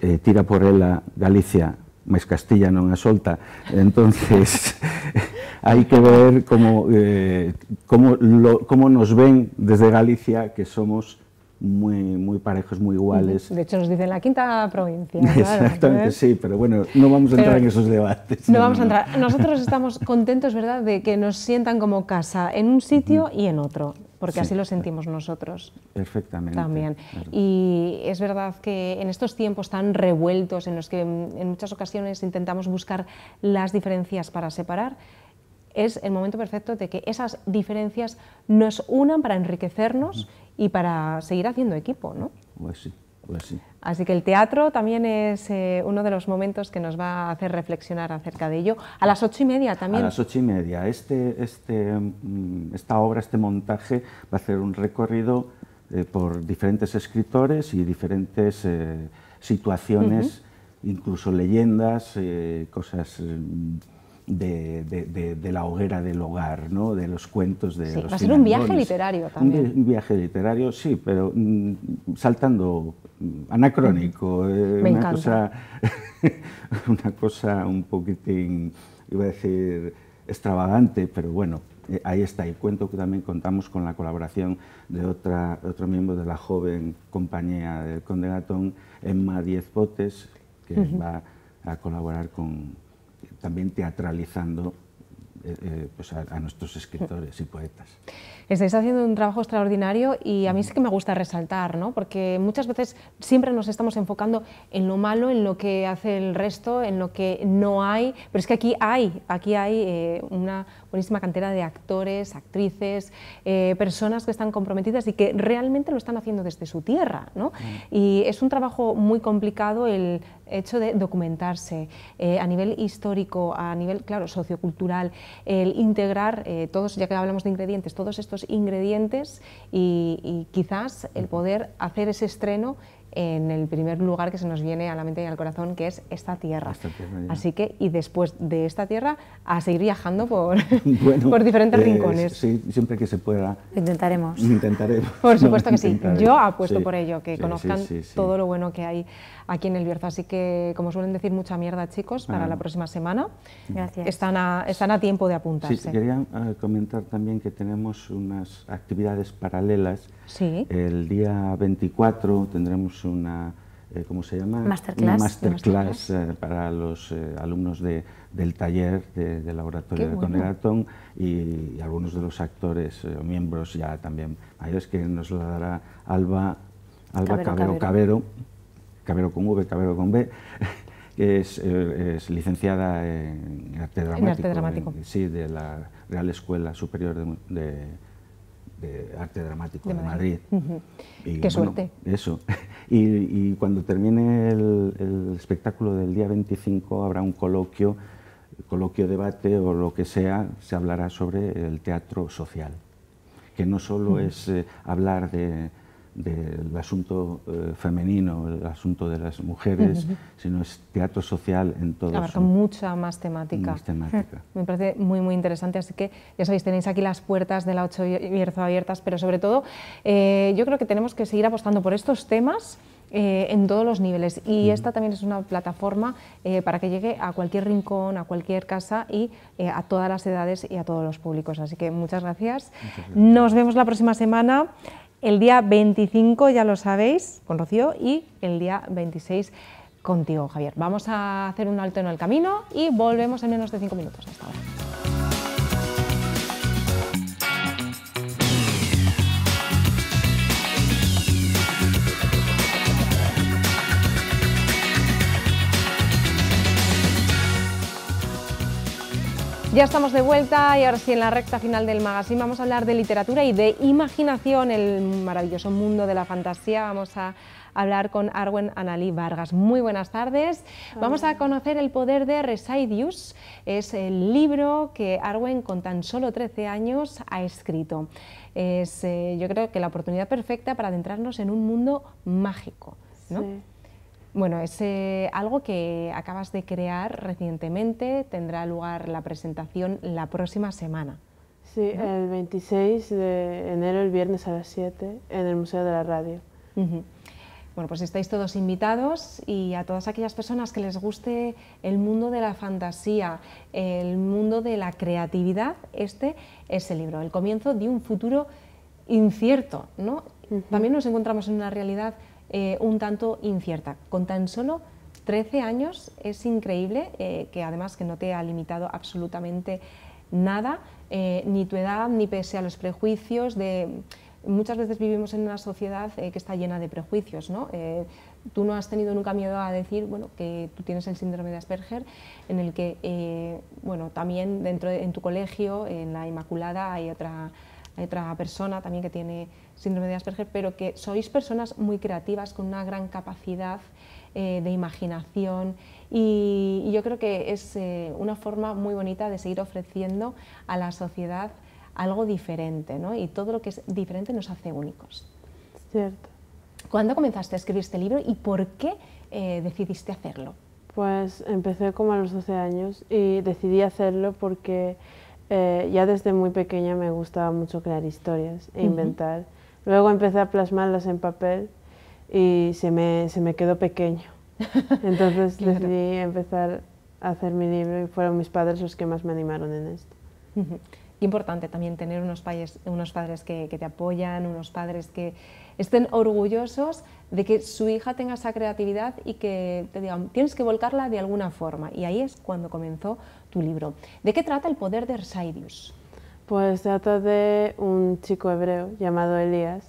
[SPEAKER 7] eh, tira por él a Galicia, más Castilla no me solta. Entonces, hay que ver eh, cómo nos ven desde Galicia, que somos muy, muy parejos, muy iguales. De
[SPEAKER 1] hecho, nos dicen la quinta provincia. Exactamente, sí,
[SPEAKER 7] pero bueno, no vamos a entrar en esos debates. No, vamos a entrar. Nosotros
[SPEAKER 1] estamos contentos, ¿verdad?, de que nos sientan como casa en un sitio y en otro porque así lo sentimos nosotros.
[SPEAKER 7] Perfectamente. También.
[SPEAKER 1] Y es verdad que en estos tiempos tan revueltos en los que mm, en muchas ocasiones intentamos buscar las diferencias para separar, es el momento perfecto de que esas diferencias nos unan para enriquecernos y para seguir haciendo equipo, ¿no?
[SPEAKER 7] Pues sí. Pues
[SPEAKER 1] Así que el teatro también es eh, uno de los momentos que nos va a hacer reflexionar acerca de ello. A las ocho y media también. A las
[SPEAKER 7] ocho y media. Este, este, mm, esta obra, este montaje, va a hacer un recorrido eh, por diferentes escritores y diferentes eh, situaciones, incluso leyendas, cosas de, la hoguera del hogar, ¿no? de los cuentos de Va a ser un viaje
[SPEAKER 1] literario también.
[SPEAKER 7] Un, viaje literario, sí, pero mm, saltando mm, anacrónico, eh, una cosa una cosa un poquitín iba a decir extravagante, pero bueno, eh, ahí está y cuento que también contamos con la colaboración de otra otro miembro de la joven compañía del Conde Gatón, Emma Diez Botes, que va a colaborar con, también teatralizando eh, eh, pues, a, nuestros escritores y poetas.
[SPEAKER 1] Estáis haciendo un trabajo extraordinario y a mí sí que me gusta resaltar, ¿no? porque muchas veces siempre nos estamos enfocando en lo malo, en lo que hace el resto, en lo que no hay, pero es que aquí hay, aquí hay eh, una, buenísima cantera de actores, actrices, eh, personas que están comprometidas y que realmente lo están haciendo desde su tierra. ¿no? Mm. Y es un trabajo muy complicado el hecho de documentarse eh, a nivel histórico, a nivel, claro, sociocultural, el integrar eh, todos, ya que hablamos de ingredientes, todos estos ingredientes y quizás el poder hacer ese estreno en el primer lugar que se nos viene a la mente y al corazón, que es esta tierra. Así que, y después de esta tierra, a seguir viajando por, por diferentes eh, rincones.
[SPEAKER 7] Sí, siempre que se pueda. Intentaremos. Intentaremos. Por supuesto que sí. Yo apuesto por ello, que conozcan todo lo
[SPEAKER 1] bueno que hay aquí en El Bierzo. Así que, como suelen decir, mucha mierda, chicos, para ah. la próxima semana. Gracias. Están a, están a tiempo de apuntarse. Sí,
[SPEAKER 7] quería eh, comentar también que tenemos unas actividades paralelas. Sí. El día 24 tendremos una, eh, ¿cómo se llama? Masterclass. Una masterclass, eh, para los alumnos de, del taller del laboratorio de Conegatón y, algunos de los actores o miembros ya también es que nos la dará Alba, Alba Cabero, Cabero Cabero con V, Cabero con B, que eh, es, licenciada en arte dramático, sí, de la Real Escuela Superior de, arte dramático de, Madrid. Qué suerte. Eso. Y, cuando termine el, espectáculo del día 25 habrá un coloquio, coloquio debate o lo que sea, se hablará sobre el teatro social, que no solo es eh, hablar de del asunto eh, femenino, el asunto de las mujeres, sino es teatro social en todo. Abarca
[SPEAKER 1] mucha más temática. Me parece muy, muy interesante. Así que ya sabéis, tenéis aquí las puertas de la 8 Bierzo abiertas, pero sobre todo eh, yo creo que tenemos que seguir apostando por estos temas. Eh, en todos los niveles. Y esta también es una plataforma para que llegue a cualquier rincón, a cualquier casa y a todas las edades y a todos los públicos. Así que muchas gracias. Nos vemos la próxima semana. El día 25, ya lo sabéis, con Rocío y el día 26 contigo, Javier. Vamos a hacer un alto en el camino y volvemos en menos de 5 minutos. Hasta Ya estamos de vuelta y ahora sí en la recta final del magazine vamos a hablar de literatura y de imaginación, el maravilloso mundo de la fantasía. Vamos a hablar con Arwen Analí Vargas. Muy buenas tardes. Vamos a conocer El poder de Residius. Es el libro que Arwen con tan solo 13 años ha escrito. Es eh, yo creo que la oportunidad perfecta para adentrarnos en un mundo mágico. ¿no? Bueno, es algo que acabas de crear recientemente, tendrá lugar la presentación la próxima semana.
[SPEAKER 8] Sí, el 26 de enero, el viernes a las 7, en el Museo de la Radio.
[SPEAKER 9] Bueno,
[SPEAKER 8] pues estáis todos invitados y a todas aquellas personas que les guste
[SPEAKER 1] el mundo de la fantasía, el mundo de la creatividad, este es el libro, el comienzo de un futuro incierto, ¿no? También nos encontramos en una realidad eh, un tanto incierta. Con tan solo 13 años es increíble eh, que además que no te ha limitado absolutamente nada, eh, ni tu edad, ni pese a los prejuicios de... Muchas veces vivimos en una sociedad que está llena de prejuicios, ¿no? tú no has tenido nunca miedo a decir, bueno, que tú tienes el síndrome de Asperger, en el que, bueno, también dentro de, en tu colegio, en la Inmaculada, hay otra hay otra persona también que tiene síndrome de Asperger, pero que sois personas muy creativas, con una gran capacidad eh, de imaginación y, yo creo que es eh, una forma muy bonita de seguir ofreciendo a la sociedad algo diferente, ¿no? Y todo lo que es diferente nos hace únicos. Cierto. ¿Cuándo comenzaste a escribir este libro y por qué eh, decidiste hacerlo?
[SPEAKER 8] Pues empecé como a los 12 años y decidí hacerlo porque eh, ya desde muy pequeña me gustaba mucho crear historias e inventar. Luego empecé a plasmarlas en papel y se me, se me quedó pequeño. Entonces decidí empezar a hacer mi libro y fueron mis padres los que más me animaron en esto. Importante
[SPEAKER 1] también tener unos, unos padres que, que te apoyan, unos padres que estén orgullosos de que su hija tenga esa creatividad y que te digan, tienes que volcarla de alguna forma. Y ahí es cuando comenzó tu libro. ¿De qué trata el poder de dios
[SPEAKER 8] Pues trata de un chico hebreo llamado Elías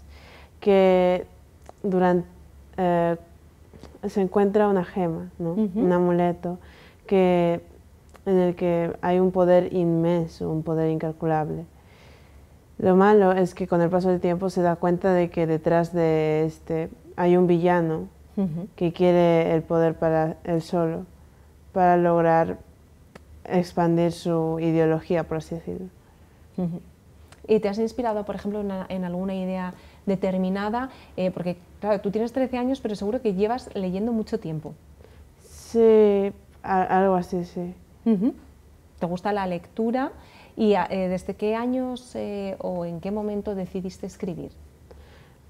[SPEAKER 8] que durante, eh, se encuentra una gema, un amuleto, que, en el que hay un poder inmenso, un poder incalculable. Lo malo es que con el paso del tiempo se da cuenta de que detrás de este hay un villano que quiere el poder para él solo, para lograr expandir su ideología, por así decirlo.
[SPEAKER 1] ¿Y te has inspirado, por ejemplo, en alguna idea determinada? Eh, porque, claro, tú tienes 13 años, pero seguro que llevas leyendo mucho tiempo. Sí, algo así, sí. ¿Te gusta la lectura? ¿Y eh, desde qué años eh, o en qué momento decidiste escribir?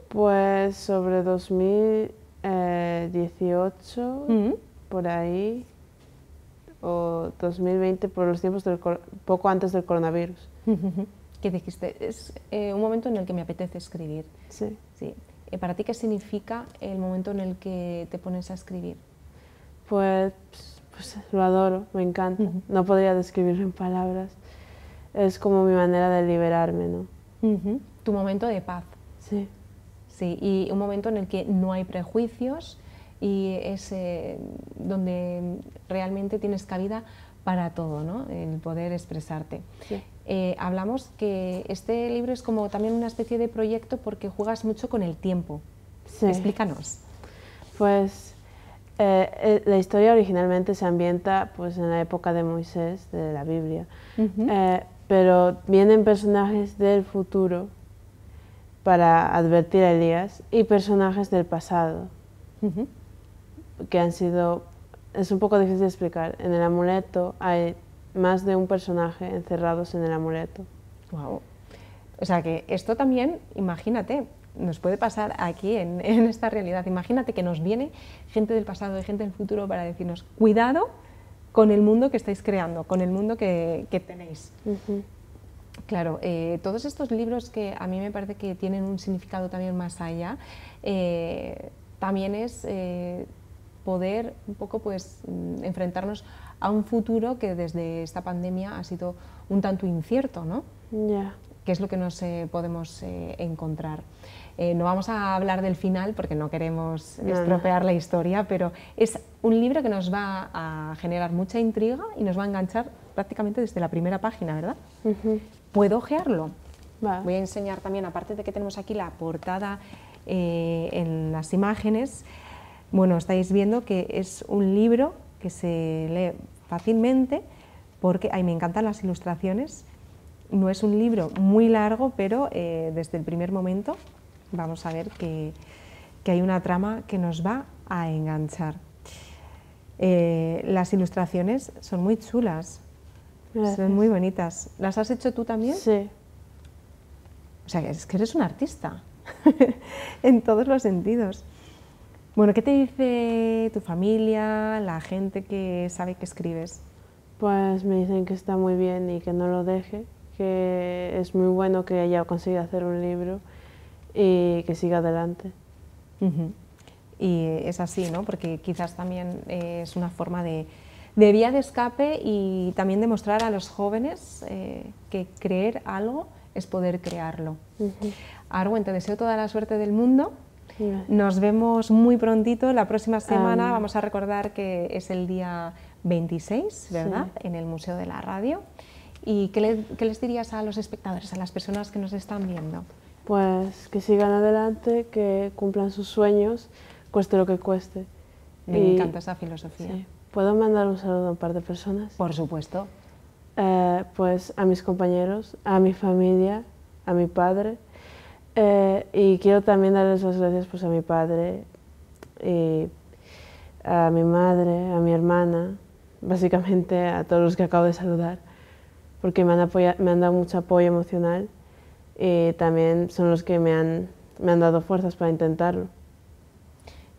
[SPEAKER 8] Pues sobre 2018, por ahí o 2020 por los tiempos poco antes del coronavirus.
[SPEAKER 1] que dijiste, es eh, un momento en el que me apetece escribir. Sí. sí. Eh, ¿Para ti qué
[SPEAKER 8] significa el momento en el que te pones a escribir? Pues, pues lo adoro, me encanta. No podría describirlo en palabras. Es como mi manera de liberarme, ¿no?
[SPEAKER 1] Tu momento de paz.
[SPEAKER 8] Sí. Sí, y un momento
[SPEAKER 1] en el que no hay prejuicios, y es eh, donde realmente tienes cabida para todo, ¿no? el poder expresarte. Eh, hablamos
[SPEAKER 8] que este libro es como también una especie de proyecto porque juegas mucho con el tiempo. Sí. Explícanos. Pues eh, la historia originalmente se ambienta pues, en la época de Moisés, de la Biblia, pero vienen personajes del futuro para advertir a Elías y personajes del pasado que han sido... Es un poco difícil de explicar. En el amuleto hay más de un personaje encerrados en el amuleto. Wow. O sea que esto también, imagínate, nos puede pasar aquí en,
[SPEAKER 1] esta realidad. Imagínate que nos viene gente del pasado y gente del futuro para decirnos, cuidado con el mundo que estáis creando, con el mundo que, tenéis. Claro, eh, todos estos libros que a mí me parece que tienen un significado también más allá, eh, también es... Eh, poder un poco pues mm, enfrentarnos a un futuro que desde esta pandemia ha sido un tanto incierto, ¿no? Ya. ¿Qué es lo que nos eh, podemos eh, encontrar? Eh, no vamos a hablar del final porque no queremos estropear la historia, pero es un libro que nos va a generar mucha intriga y nos va a enganchar prácticamente desde la primera página, ¿verdad? Puedo ojearlo. Voy a enseñar también, aparte de que tenemos aquí la portada en las imágenes, bueno, estáis viendo que es un libro que se lee fácilmente porque ay, me encantan las ilustraciones. No es un libro muy largo, pero eh, desde el primer momento vamos a ver que, hay una trama que nos va a enganchar. Eh, las ilustraciones son muy chulas, son muy bonitas. ¿Las has hecho tú también? Sí. O sea, es que eres un artista en todos los
[SPEAKER 8] sentidos. Bueno, ¿qué te dice tu familia, la gente que sabe que escribes? Pues me dicen que está muy bien y que no lo deje, que es muy bueno que haya conseguido hacer un libro y que siga adelante. Y es así, ¿no? Porque quizás también es una forma de,
[SPEAKER 1] vía de escape y también demostrar a los jóvenes eh, que creer algo es poder crearlo. Uh Arwen, te deseo toda la suerte del mundo nos vemos muy prontito. La próxima semana vamos a recordar que es el día 26, ¿verdad? En el Museo de la Radio. ¿Y qué, les dirías a los espectadores, a las personas que nos están viendo?
[SPEAKER 8] Pues que sigan adelante, que cumplan sus sueños, cueste lo que cueste. Me encanta esa filosofía. ¿Puedo mandar un saludo a un par de personas? Por supuesto. Eh, pues a mis compañeros, a mi familia, a mi padre, eh, y quiero también darles las gracias pues, a mi padre, a mi madre, a mi hermana, básicamente a todos los que acabo de saludar, porque me han, apoyado, me han dado mucho apoyo emocional y también son los que me han, dado fuerzas para intentarlo.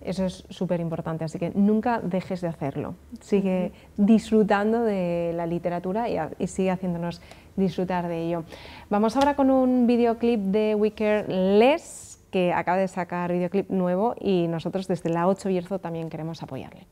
[SPEAKER 8] Eso es súper importante, así que nunca dejes de hacerlo.
[SPEAKER 1] Sigue disfrutando de la literatura y sigue haciéndonos disfrutar de ello. Vamos ahora con un videoclip de Wicker les que acaba de sacar videoclip nuevo y nosotros desde la 8 Bierzo también queremos apoyarle.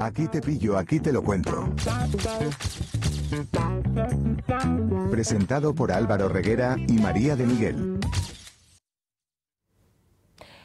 [SPEAKER 3] Aquí te pillo, aquí te lo cuento.
[SPEAKER 7] Presentado por Álvaro Reguera y María de Miguel.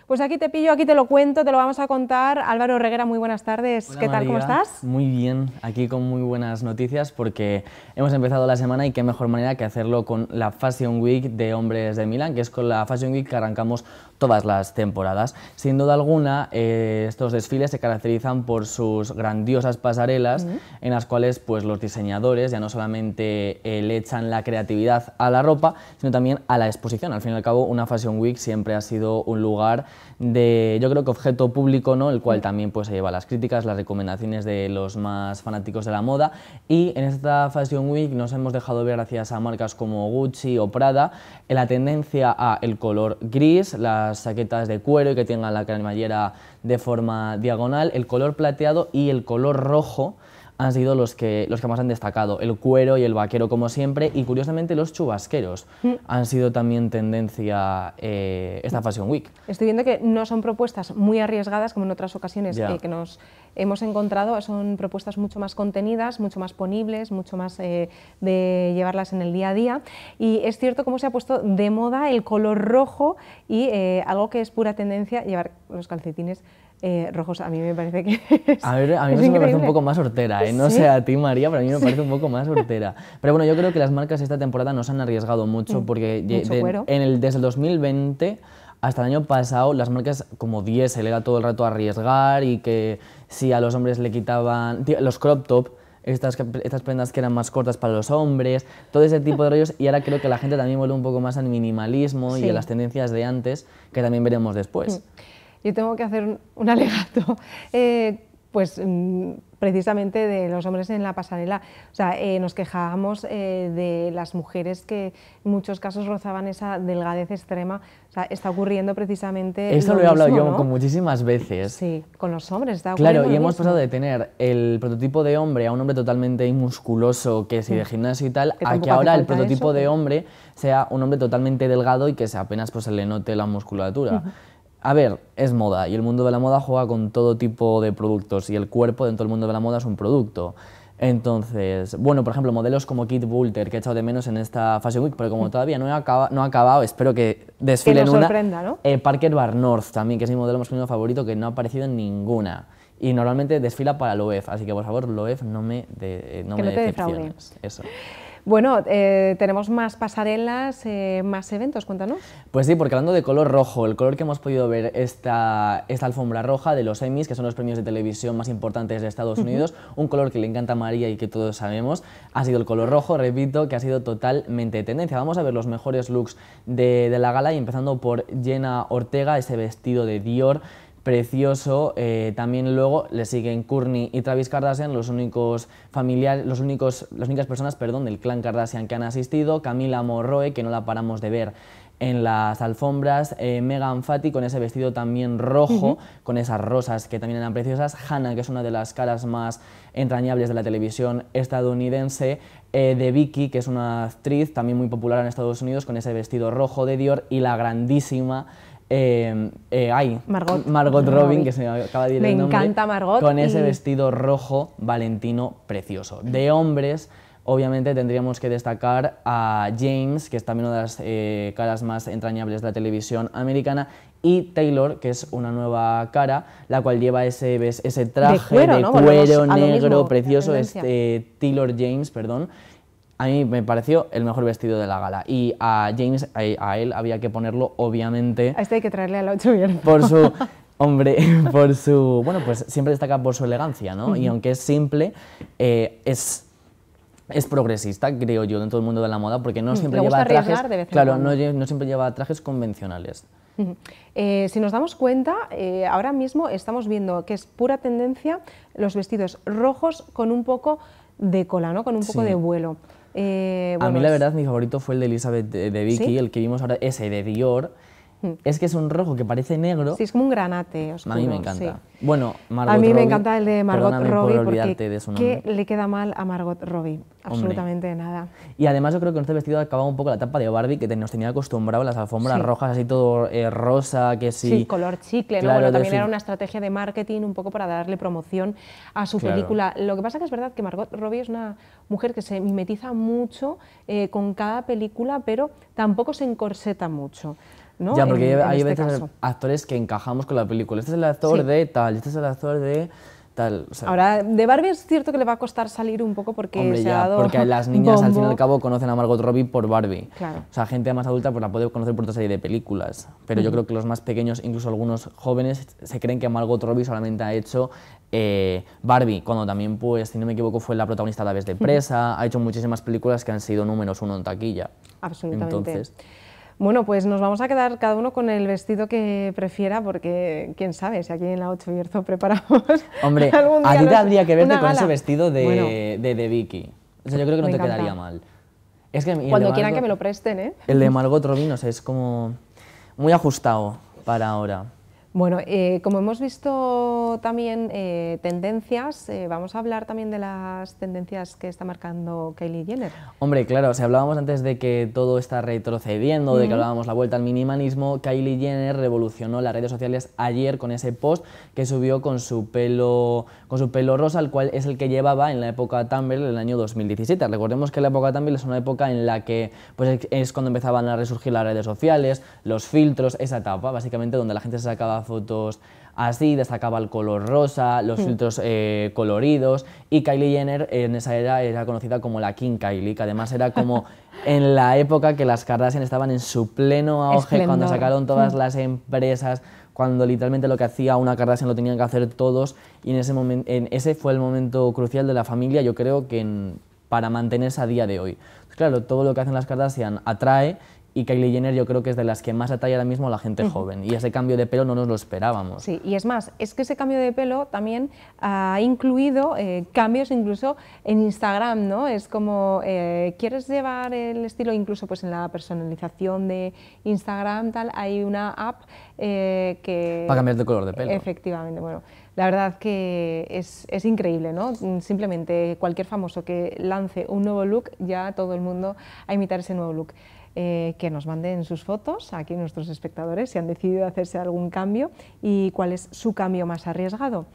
[SPEAKER 1] Pues aquí te pillo, aquí te lo cuento, te lo vamos a contar. Álvaro Reguera, muy buenas tardes. ¿Qué tal? ¿Cómo estás?
[SPEAKER 10] Muy bien, aquí con muy buenas noticias porque hemos empezado la semana y qué mejor manera que hacerlo con la Fashion Week de Hombres de Milán, que es con la Fashion Week que arrancamos todas las temporadas. Sin duda alguna, eh, estos desfiles se caracterizan por sus grandiosas pasarelas en las cuales pues, los diseñadores ya no solamente eh, le echan la creatividad a la ropa, sino también a la exposición. Al fin y al cabo, una Fashion Week siempre ha sido un lugar de, yo creo que objeto público, ¿no? el cual también pues, se lleva las críticas, las recomendaciones de los más fanáticos de la moda. Y en esta Fashion Week nos hemos dejado ver, gracias a marcas como Gucci o Prada, la tendencia a el color gris, las chaquetas de cuero y que tengan la cremallera de forma diagonal, el color plateado y el color rojo, han sido los que, los que más han destacado. El cuero y el vaquero, como siempre, y curiosamente los chubasqueros mm. han sido también tendencia eh, esta Fashion Week.
[SPEAKER 1] Estoy viendo que no son propuestas muy arriesgadas como en otras ocasiones eh, que nos hemos encontrado, son propuestas mucho más contenidas, mucho más ponibles, mucho más eh, de llevarlas en el día a día. Y es cierto cómo se ha puesto de moda el color rojo y algo que es pura tendencia, llevar los calcetines eh, rojos. A mí me parece que A, mí me parece un poco
[SPEAKER 10] más hortera, ¿eh? no sé a ti María, pero a mí me parece un poco más hortera. Pero bueno, yo creo que las marcas esta temporada no se han arriesgado mucho mm. porque en el, desde el 2020 hasta el año pasado las marcas como 10 se le da todo el rato a arriesgar y que si a los hombres le quitaban los crop top, estas, estas prendas que eran más cortas para los hombres, todo ese tipo de rollos. Y ahora creo que la gente también vuelve un poco más al minimalismo y a las tendencias de antes, que también veremos después. Mm
[SPEAKER 1] yo tengo que hacer un alegato, eh, pues mm, precisamente de los hombres en la pasarela. O sea, eh, nos quejábamos eh, de las mujeres que en muchos casos rozaban esa delgadez extrema. O sea, está ocurriendo precisamente. Esto lo, he hablado yo con
[SPEAKER 10] muchísimas veces. Sí,
[SPEAKER 1] con los hombres, está ocurriendo Claro, y hemos pasado
[SPEAKER 10] de tener el prototipo de hombre a un hombre totalmente musculoso, que es de mm. gimnasio y tal, a que ahora el prototipo de hombre sea un hombre totalmente delgado y que se apenas pues, se le note la musculatura a ver, es moda y el mundo de la moda juega con todo tipo de productos y el cuerpo dentro del mundo de la moda es un producto. Entonces, bueno, por ejemplo, modelos como Kit Bulter, que he echado de menos en esta Fashion Week, pero como mm. todavía no, acaba, no ha acabado, espero que desfile una. Sorprenda, ¿no? eh, Parker North también, que es mi modelo masculino favorito, que no ha aparecido en ninguna. Y normalmente desfila para Loef, así que por favor, Loef, no me, de, eh, no me decepciones. Eso. Bueno,
[SPEAKER 1] eh, tenemos más pasarelas, eh, más eventos, cuéntanos.
[SPEAKER 10] Pues sí, porque hablando de color rojo, el color que hemos podido ver esta, esta alfombra roja de los Emmys, que son los premios de televisión más importantes de Estados Unidos, un color que le encanta a María y que todos sabemos, ha sido el color rojo, repito, que ha sido totalmente tendencia. Vamos a ver los mejores looks de, de la gala y empezando por Jenna Ortega, ese vestido de Dior, precioso. Eh, también luego le siguen Courtney y Travis Kardashian, los únicos familiares, los únicos, las únicas personas, perdón, del clan Kardashian que han asistido. Camila Morroe, que no la paramos de ver en las alfombras, eh, Megan Fati con ese vestido también rojo, con esas rosas que también eran preciosas, Hannah, que es una de las caras más entrañables de la televisión estadounidense, de eh, Vicky, que es una actriz también muy popular en Estados Unidos, con ese vestido rojo de Dior, y la grandísima Em, eh, Margot, Robin, que se me acaba de ir el nombre. encanta
[SPEAKER 5] Margot. Con ese
[SPEAKER 10] vestido rojo valentino precioso. De hombres, obviamente tendríamos que destacar a James, que es también una de las eh, caras más entrañables de la televisión americana, y Taylor, que es una nueva cara, la cual lleva ese, ese traje de cuero, negro precioso, este Taylor James, perdón, a mí me pareció el mejor vestido de la gala. Y a James, a, él había que ponerlo, obviamente. A este hay
[SPEAKER 1] que traerle a al 8 bien. Por su.
[SPEAKER 10] Hombre, por su. Bueno, pues siempre destaca por su elegancia, ¿no? Y aunque es simple, eh, es es progresista, creo yo, dentro del mundo de la moda, porque no siempre lleva trajes. claro, no, siempre lleva trajes convencionales.
[SPEAKER 1] Eh, si nos damos cuenta, eh, ahora mismo estamos viendo que es pura tendencia los vestidos rojos con un poco de cola, ¿no? Con un poco de vuelo. Eh, a mí la verdad
[SPEAKER 10] mi favorito fue el de Elizabeth de, Vicky, el que vimos ahora, ese de Dior es que es un rojo que parece negro. Sí, es
[SPEAKER 1] como un granate A mí me encanta.
[SPEAKER 10] Bueno, Margot A mí me encanta el de Margot Robbie porque ¿qué
[SPEAKER 1] le queda mal a Margot Robbie? Absolutamente nada.
[SPEAKER 10] Y además yo creo que con este vestido acabado un poco la etapa de Barbie que nos tenía acostumbrado las alfombras rojas, así todo eh, rosa, que sí. Sí, color
[SPEAKER 1] chicle, claro, también era una estrategia de marketing un poco para darle promoción a su película. Lo que pasa que es verdad que Margot Robbie es una mujer que se mimetiza mucho eh, con cada película, pero tampoco se encorseta mucho. Ya, porque hay, este veces
[SPEAKER 10] actores que encajamos con la película. Este es el actor de tal, este es el actor de tal.
[SPEAKER 1] Ahora, de Barbie es cierto que le va a costar salir un poco porque Porque las niñas al fin y al
[SPEAKER 10] cabo conocen a Margot Robbie por Barbie. O sea, gente más adulta pues la puede conocer por otra serie de películas. Pero yo creo que los más pequeños, incluso algunos jóvenes, se creen que Margot Robbie solamente ha hecho eh, Barbie, cuando también, pues, si no me equivoco, fue la protagonista de vez de Presa, ha hecho muchísimas películas que han sido números uno en taquilla.
[SPEAKER 1] Absolutamente. Entonces, bueno, pues nos vamos a quedar cada uno con el vestido que prefiera, porque quién sabe si aquí en la 8 Bierzo preparamos.
[SPEAKER 10] algún día a ti te habría que verte con ese vestido de, de, Vicky. O sea, yo creo que no te quedaría mal. Es que Cuando quieran que me
[SPEAKER 1] lo presten, ¿eh? El de
[SPEAKER 10] Margot Robinos es como muy ajustado para ahora.
[SPEAKER 1] Bueno, eh, como hemos visto también eh, tendencias, eh, vamos a hablar también de las tendencias que está marcando Kylie Jenner.
[SPEAKER 10] Hombre, claro, si hablábamos antes de que todo está retrocediendo, de que hablábamos la vuelta al minimalismo. Kylie Jenner revolucionó las redes sociales ayer con ese post que subió con su pelo con su pelo rosa, el cual es el que llevaba en la época Tumblr el año 2017. Recordemos que la época Tumblr es una época en la que pues, es cuando empezaban a resurgir las redes sociales, los filtros, esa etapa, básicamente donde la gente se sacaba fotos así, destacaba el color rosa, los hmm. filtros eh, coloridos y Kylie Jenner en esa era era conocida como la King Kylie, que además era como en la época que las Kardashian estaban en su pleno auge, cuando sacaron todas hmm. las empresas, cuando literalmente lo que hacía una Kardashian lo tenían que hacer todos y en ese, en ese fue el momento crucial de la familia, yo creo que para mantenerse a día de hoy. Claro, todo lo que hacen las Kardashian atrae y Kylie Jenner yo creo que es de las que más atalla ahora mismo la gente joven y ese cambio de pelo no nos lo esperábamos.
[SPEAKER 1] Sí, y es más, es que ese cambio de pelo también ha incluido eh, cambios incluso en Instagram, ¿no? Es como, eh, ¿quieres llevar el estilo incluso pues en la personalización de Instagram, tal? Hay una app eh, que... Para cambiar de color de pelo. Efectivamente, bueno. La verdad que es, increíble, ¿no? Simplemente cualquier famoso que lance un nuevo look, ya todo el mundo a imitar ese nuevo look. Eh, que nos manden sus fotos, aquí nuestros espectadores, si han decidido hacerse algún cambio y cuál es su cambio más arriesgado.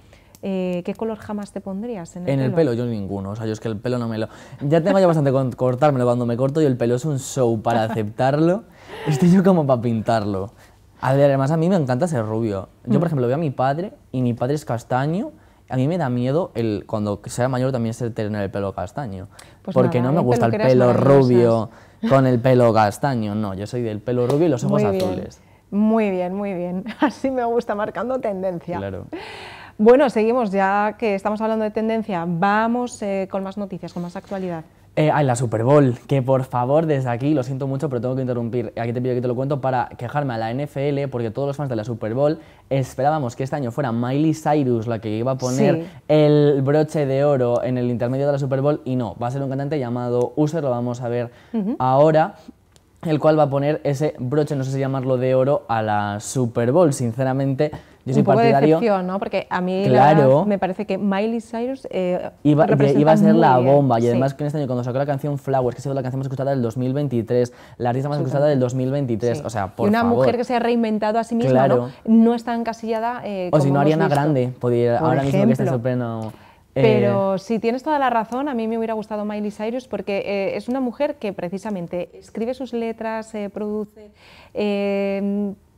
[SPEAKER 1] Eh, ¿Qué color jamás
[SPEAKER 10] te pondrías en el pelo? En el pelo yo ninguno, o sea, yo es que el pelo no me lo... Ya tengo ya bastante con cortármelo cuando me corto y el pelo es un show para aceptarlo, estoy yo como para pintarlo. Además a mí me encanta ser rubio. Yo, por mm. ejemplo, veo a mi padre y mi padre es castaño a mí me da miedo el cuando sea mayor también tener el pelo castaño. Pues porque no me gusta el pelo rubio con el pelo castaño, no, yo soy del pelo rubio y los ojos azules.
[SPEAKER 1] Muy bien, muy bien, así me gusta, marcando tendencia. Claro. Bueno, seguimos, ya que estamos hablando de tendencia, vamos eh, con más noticias, con más actualidad.
[SPEAKER 10] Eh, la Super Bowl, que por favor, desde aquí, lo siento mucho, pero tengo que interrumpir. Aquí te pido que te lo cuento para quejarme a la NFL, porque todos los fans de la Super Bowl esperábamos que este año fuera Miley Cyrus la que iba a poner el broche de oro en el intermedio de la Super Bowl, y no, va a ser un cantante llamado User, lo vamos a ver ahora el cual va a poner ese broche, no sé si llamarlo de oro, a la Super Bowl. Sinceramente, yo soy un poco De decepción,
[SPEAKER 1] ¿no? Porque a mí me parece que Miley Cyrus eh, iba, iba, a ser la bomba. Y además
[SPEAKER 10] que en este año cuando sacó la canción Flowers, que ha sido la canción más escuchada del 2023, la artista más escuchada del 2023, o sea, por una mujer que
[SPEAKER 1] se ha reinventado a sí misma, ¿no? ¿no? está encasillada eh, O si no, Ariana Grande,
[SPEAKER 10] podría, ahora mismo que está eh,
[SPEAKER 2] Pero
[SPEAKER 1] si tienes toda la razón, a mí me hubiera gustado Miley Cyrus porque es una mujer que precisamente escribe sus letras, produce,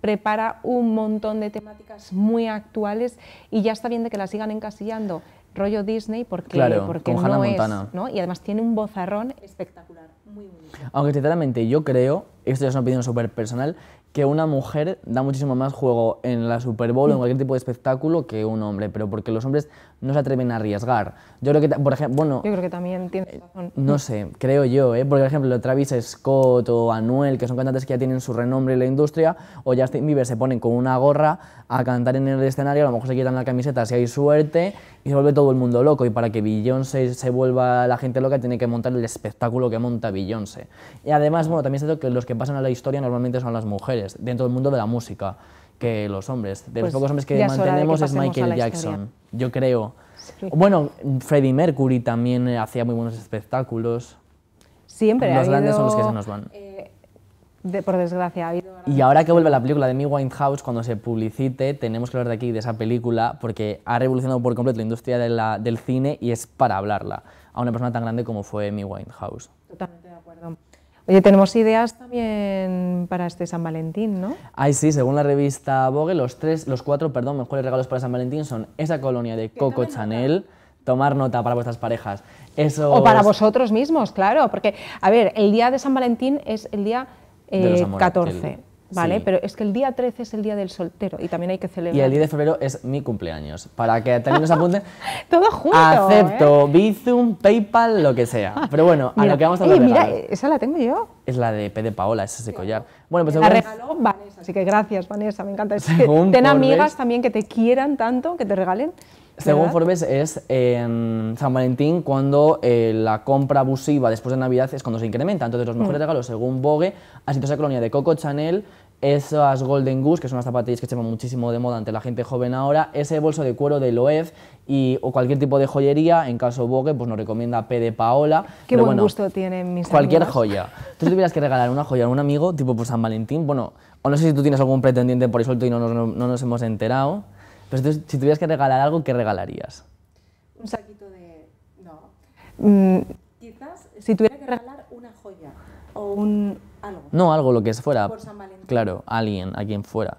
[SPEAKER 1] prepara un montón de temáticas muy actuales y ya está bien de que la sigan encasillando rollo Disney porque, claro, porque no es, Y además tiene un bozarrón espectacular, muy bonito.
[SPEAKER 10] Aunque sinceramente yo creo, esto ya es una opinión súper personal, que una mujer da muchísimo más juego en la Super Bowl o en cualquier tipo de espectáculo que un hombre, pero porque los hombres no se atreven a arriesgar. Yo creo que, por ejemplo, bueno... Yo
[SPEAKER 1] creo que también tiene razón. Eh, no
[SPEAKER 10] sé, creo yo, ¿eh? Porque, por ejemplo, Travis Scott o Anuel, que son cantantes que ya tienen su renombre en la industria, o Justin Bieber se ponen con una gorra a cantar en el escenario, a lo mejor se quitan la camiseta si hay suerte, y se vuelve todo el mundo loco. Y para que Beyoncé se vuelva la gente loca, tiene que montar el espectáculo que monta Beyoncé. Y además, bueno, también es cierto que los que pasan a la historia normalmente son las mujeres dentro del mundo de la música que los hombres. De los pues pocos hombres que mantenemos es Michael Jackson, yo creo. Bueno, Freddie Mercury también hacía muy buenos espectáculos.
[SPEAKER 1] Siempre. Los grandes son los que se nos
[SPEAKER 10] van. Eh,
[SPEAKER 1] por desgracia, ha habido...
[SPEAKER 10] Y ahora que vuelve la película de Mi Winehouse, cuando se publicite, tenemos que hablar de aquí, de esa película, porque ha revolucionado por completo la industria la, del cine y es para hablarla a una persona tan grande como fue Mi Winehouse.
[SPEAKER 1] Totalmente. Oye, tenemos ideas también para este San Valentín, ¿no?
[SPEAKER 10] Ay, sí, según la revista Vogue, los tres, los cuatro, perdón, mejores regalos para San Valentín son esa colonia de Coco Chanel, tomar nota para vuestras parejas. Eso o para
[SPEAKER 1] vosotros mismos, claro, porque, a ver, el día de San Valentín es el día 14. ¿vale? Pero es que el día 13 es el día del soltero y también hay que celebrar. Y el día de
[SPEAKER 10] febrero es mi cumpleaños. Para que también nos apunten. Todo junto. Acepto ¿eh? Bizum, PayPal, lo que sea. Pero bueno, a lo que vamos a hablar. mira,
[SPEAKER 1] esa la tengo yo.
[SPEAKER 10] Es la de P de Paola, es ese collar. Bueno, pues la regaló
[SPEAKER 1] Vanessa, así que gracias, Vanessa, me encanta. ten amigas también que te quieran tanto, que te regalen.
[SPEAKER 10] Según Forbes, es en em, San Valentín cuando eh, la compra abusiva después de Navidad es cuando se incrementa. Entonces, los mejores mm. regalos, según Vogue, ha sido esa colonia de Coco Chanel, esas Golden Goose, que son unas zapatillas que se muchísimo de moda ante la gente joven ahora, ese bolso de cuero de Loef y, o cualquier tipo de joyería, en caso Vogue, pues nos recomienda P de Paola. Qué buen bueno, gusto
[SPEAKER 1] tienen mis Cualquier joya.
[SPEAKER 10] Tú tuvieras que regalar una joya a un amigo, tipo por pues, San Valentín, bueno, o no sé si tú tienes algún pretendiente por ahí suelto y no, nos hemos enterado, pero si, tuvieras que regalar algo, ¿qué regalarías?
[SPEAKER 1] Un saquito de... no. Mm. quizás, si tuviera que regalar una joya o un, no, algo, lo que fuera. Por San Valentín.
[SPEAKER 10] Claro, alguien, a quien fuera.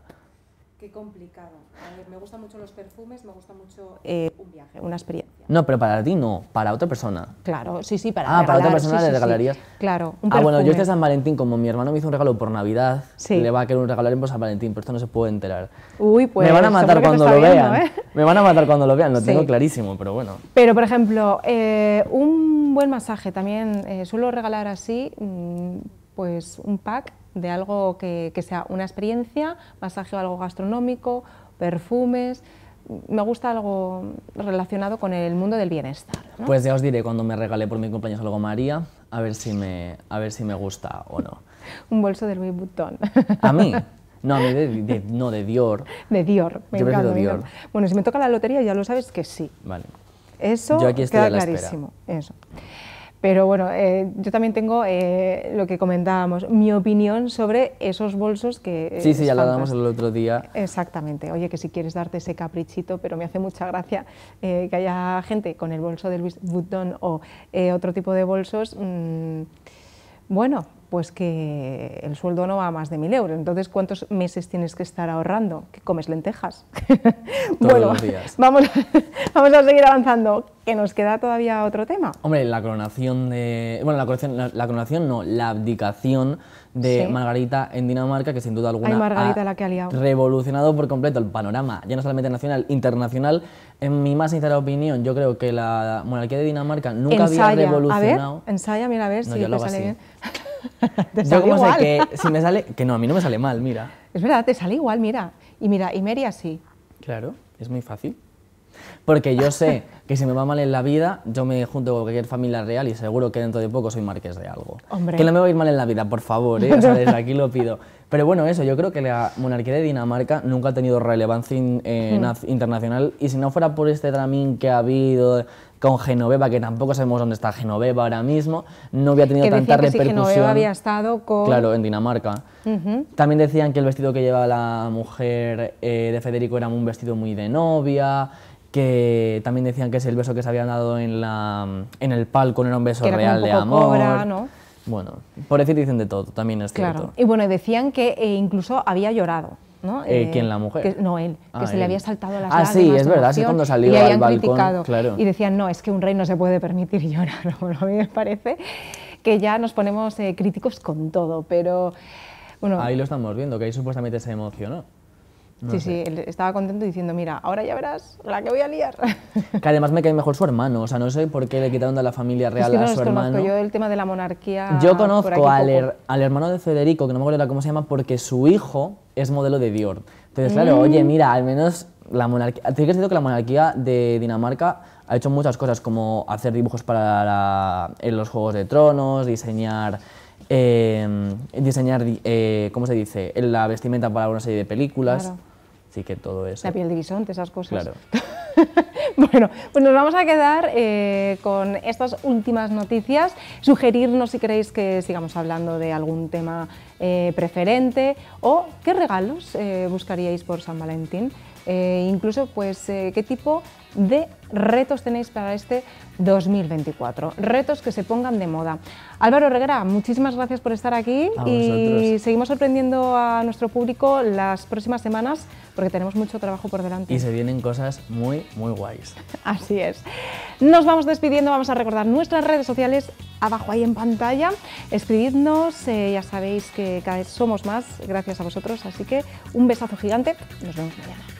[SPEAKER 1] Qué complicado. Ver, me gustan mucho los perfumes, me gusta mucho eh, eh, un viaje, una
[SPEAKER 10] experiencia. No, pero para ti no, para otra persona. Claro, sí, sí, para Ah, para otra persona le regalarías. Claro, un Ah, bueno, yo este San Valentín, como mi hermano me hizo un regalo por Navidad, le va a querer un regalo por San Valentín, pero esto no se puede enterar.
[SPEAKER 8] Uy, pues... Me van a matar cuando lo vean. ¿eh?
[SPEAKER 10] Me van a matar cuando lo vean, lo tengo clarísimo, pero bueno.
[SPEAKER 1] Pero, por ejemplo, un buen masaje también, suelo regalar así... Mm, pues un pack de algo que, sea una experiencia, masaje o algo gastronómico, perfumes, me gusta algo relacionado con el mundo del bienestar. Pues ya os
[SPEAKER 10] diré cuando me regalé por mi cumpleaños algo María, a ver si me, a ver si me gusta o no.
[SPEAKER 1] Un bolso de Louis Vuitton.
[SPEAKER 10] ¿A mí? No, a mí de, no, de Dior. De Dior, me encanta, Dior.
[SPEAKER 1] bueno, si me toca la lotería ya lo sabes que sí.
[SPEAKER 10] Vale. Eso Yo clarísimo.
[SPEAKER 1] Eso. Pero bueno, eh, yo también tengo eh, lo que comentábamos, mi opinión sobre esos bolsos que... Eh, sí, sí, ya la damos el
[SPEAKER 10] otro día.
[SPEAKER 1] Exactamente. Oye, que si quieres darte ese caprichito, pero me hace mucha gracia que haya gente con el bolso de Louis Vuitton o otro tipo de bolsos. Mm, bueno, pues que el sueldo no va a más de mil euros. Entonces, ¿cuántos meses tienes que estar ahorrando? ¿Que comes lentejas?
[SPEAKER 10] bueno,
[SPEAKER 1] Vamos, vamos a seguir avanzando, que nos queda todavía otro tema.
[SPEAKER 10] Hombre, la coronación de... Bueno, la coronación, no, la abdicación de Margarita en Dinamarca, que sin duda alguna
[SPEAKER 1] ha
[SPEAKER 10] revolucionado por completo el panorama, ya no solamente nacional, internacional. En mi más sincera opinión, yo creo que la monarquía de Dinamarca nunca había revolucionado... A
[SPEAKER 1] ver, ensaya, mira a ver si te sale bien.
[SPEAKER 10] Yo como sé que si me sale, que no, a mí no me sale mal, mira.
[SPEAKER 1] Es verdad, te sale igual, mira. Y mira, y Mary así.
[SPEAKER 10] Claro, es muy fácil. Porque yo sé que si me va mal en la vida, yo me junto con cualquier familia real y seguro que dentro de poco soy marqués de algo. Que no me va a ir mal en la vida, por favor, ¿eh? desde aquí lo pido. Pero bueno, eso, yo creo que la monarquía de Dinamarca nunca ha tenido relevancia eh, hmm. internacional y si no fuera por este dramín que ha habido con Genoveva, que tampoco sabemos dónde está Genoveva ahora mismo, no hubiera tenido tanta repercusión. Genoveva había
[SPEAKER 1] estado con... Claro,
[SPEAKER 10] en Dinamarca. También decían que el vestido que llevaba la mujer eh, de Federico era un vestido muy de novia, que también decían que es el beso que se habían dado en, la, en el palco, era un beso real de amor. ¿no? Bueno, por decir dicen de todo, también es claro. Y
[SPEAKER 1] bueno, decían que eh, incluso había llorado. ¿no? Eh, eh, ¿Quién, la mujer? no, él, que ah, se le había saltado la ah, lágrimas. Ah, sí, es verdad, sí, cuando salió y al balcón. Criticado, Y decían, no, es que un rey no se puede permitir llorar. Bueno, a mí me parece que ya nos ponemos críticos con todo, pero...
[SPEAKER 10] Bueno, Ahí lo estamos viendo, que ahí supuestamente se emocionó sí, sí,
[SPEAKER 1] él estaba contento diciendo, mira, ahora ya verás la que voy a liar.
[SPEAKER 10] Que además me cae mejor su hermano, o sea, no sé por qué le quitaron de la familia real es que a su hermano. yo
[SPEAKER 1] el tema de la monarquía. Yo conozco al,
[SPEAKER 10] hermano de Federico, que no me acuerdo cómo se llama, porque su hijo es modelo de Dior. Entonces, claro, mm. oye, mira, al menos la monarquía. ¿Tienes que que la monarquía de Dinamarca ha hecho muchas cosas, como hacer dibujos para en los Juegos de Tronos, diseñar. Em, diseñar, eh, ¿cómo se dice?, la vestimenta para una serie de películas. Así que todo eso. La
[SPEAKER 1] piel de bisonte, esas cosas. Claro. bueno, pues nos vamos a quedar eh, con estas últimas noticias. Sugerirnos si queréis que sigamos hablando de algún tema eh, preferente o qué regalos eh, buscaríais por San Valentín. Eh, incluso pues eh, qué tipo de retos tenéis para este 2024, retos que se pongan de moda. Álvaro Reguera, muchísimas gracias por estar aquí y seguimos sorprendiendo a nuestro público las próximas semanas porque tenemos mucho trabajo por delante. Y se
[SPEAKER 10] vienen cosas muy, muy guays.
[SPEAKER 1] Así es. Nos vamos despidiendo, vamos a recordar nuestras redes sociales abajo ahí en pantalla. Escribidnos, eh, ya sabéis que cada vez somos más gracias a vosotros, así que un besazo gigante,
[SPEAKER 9] nos vemos mañana.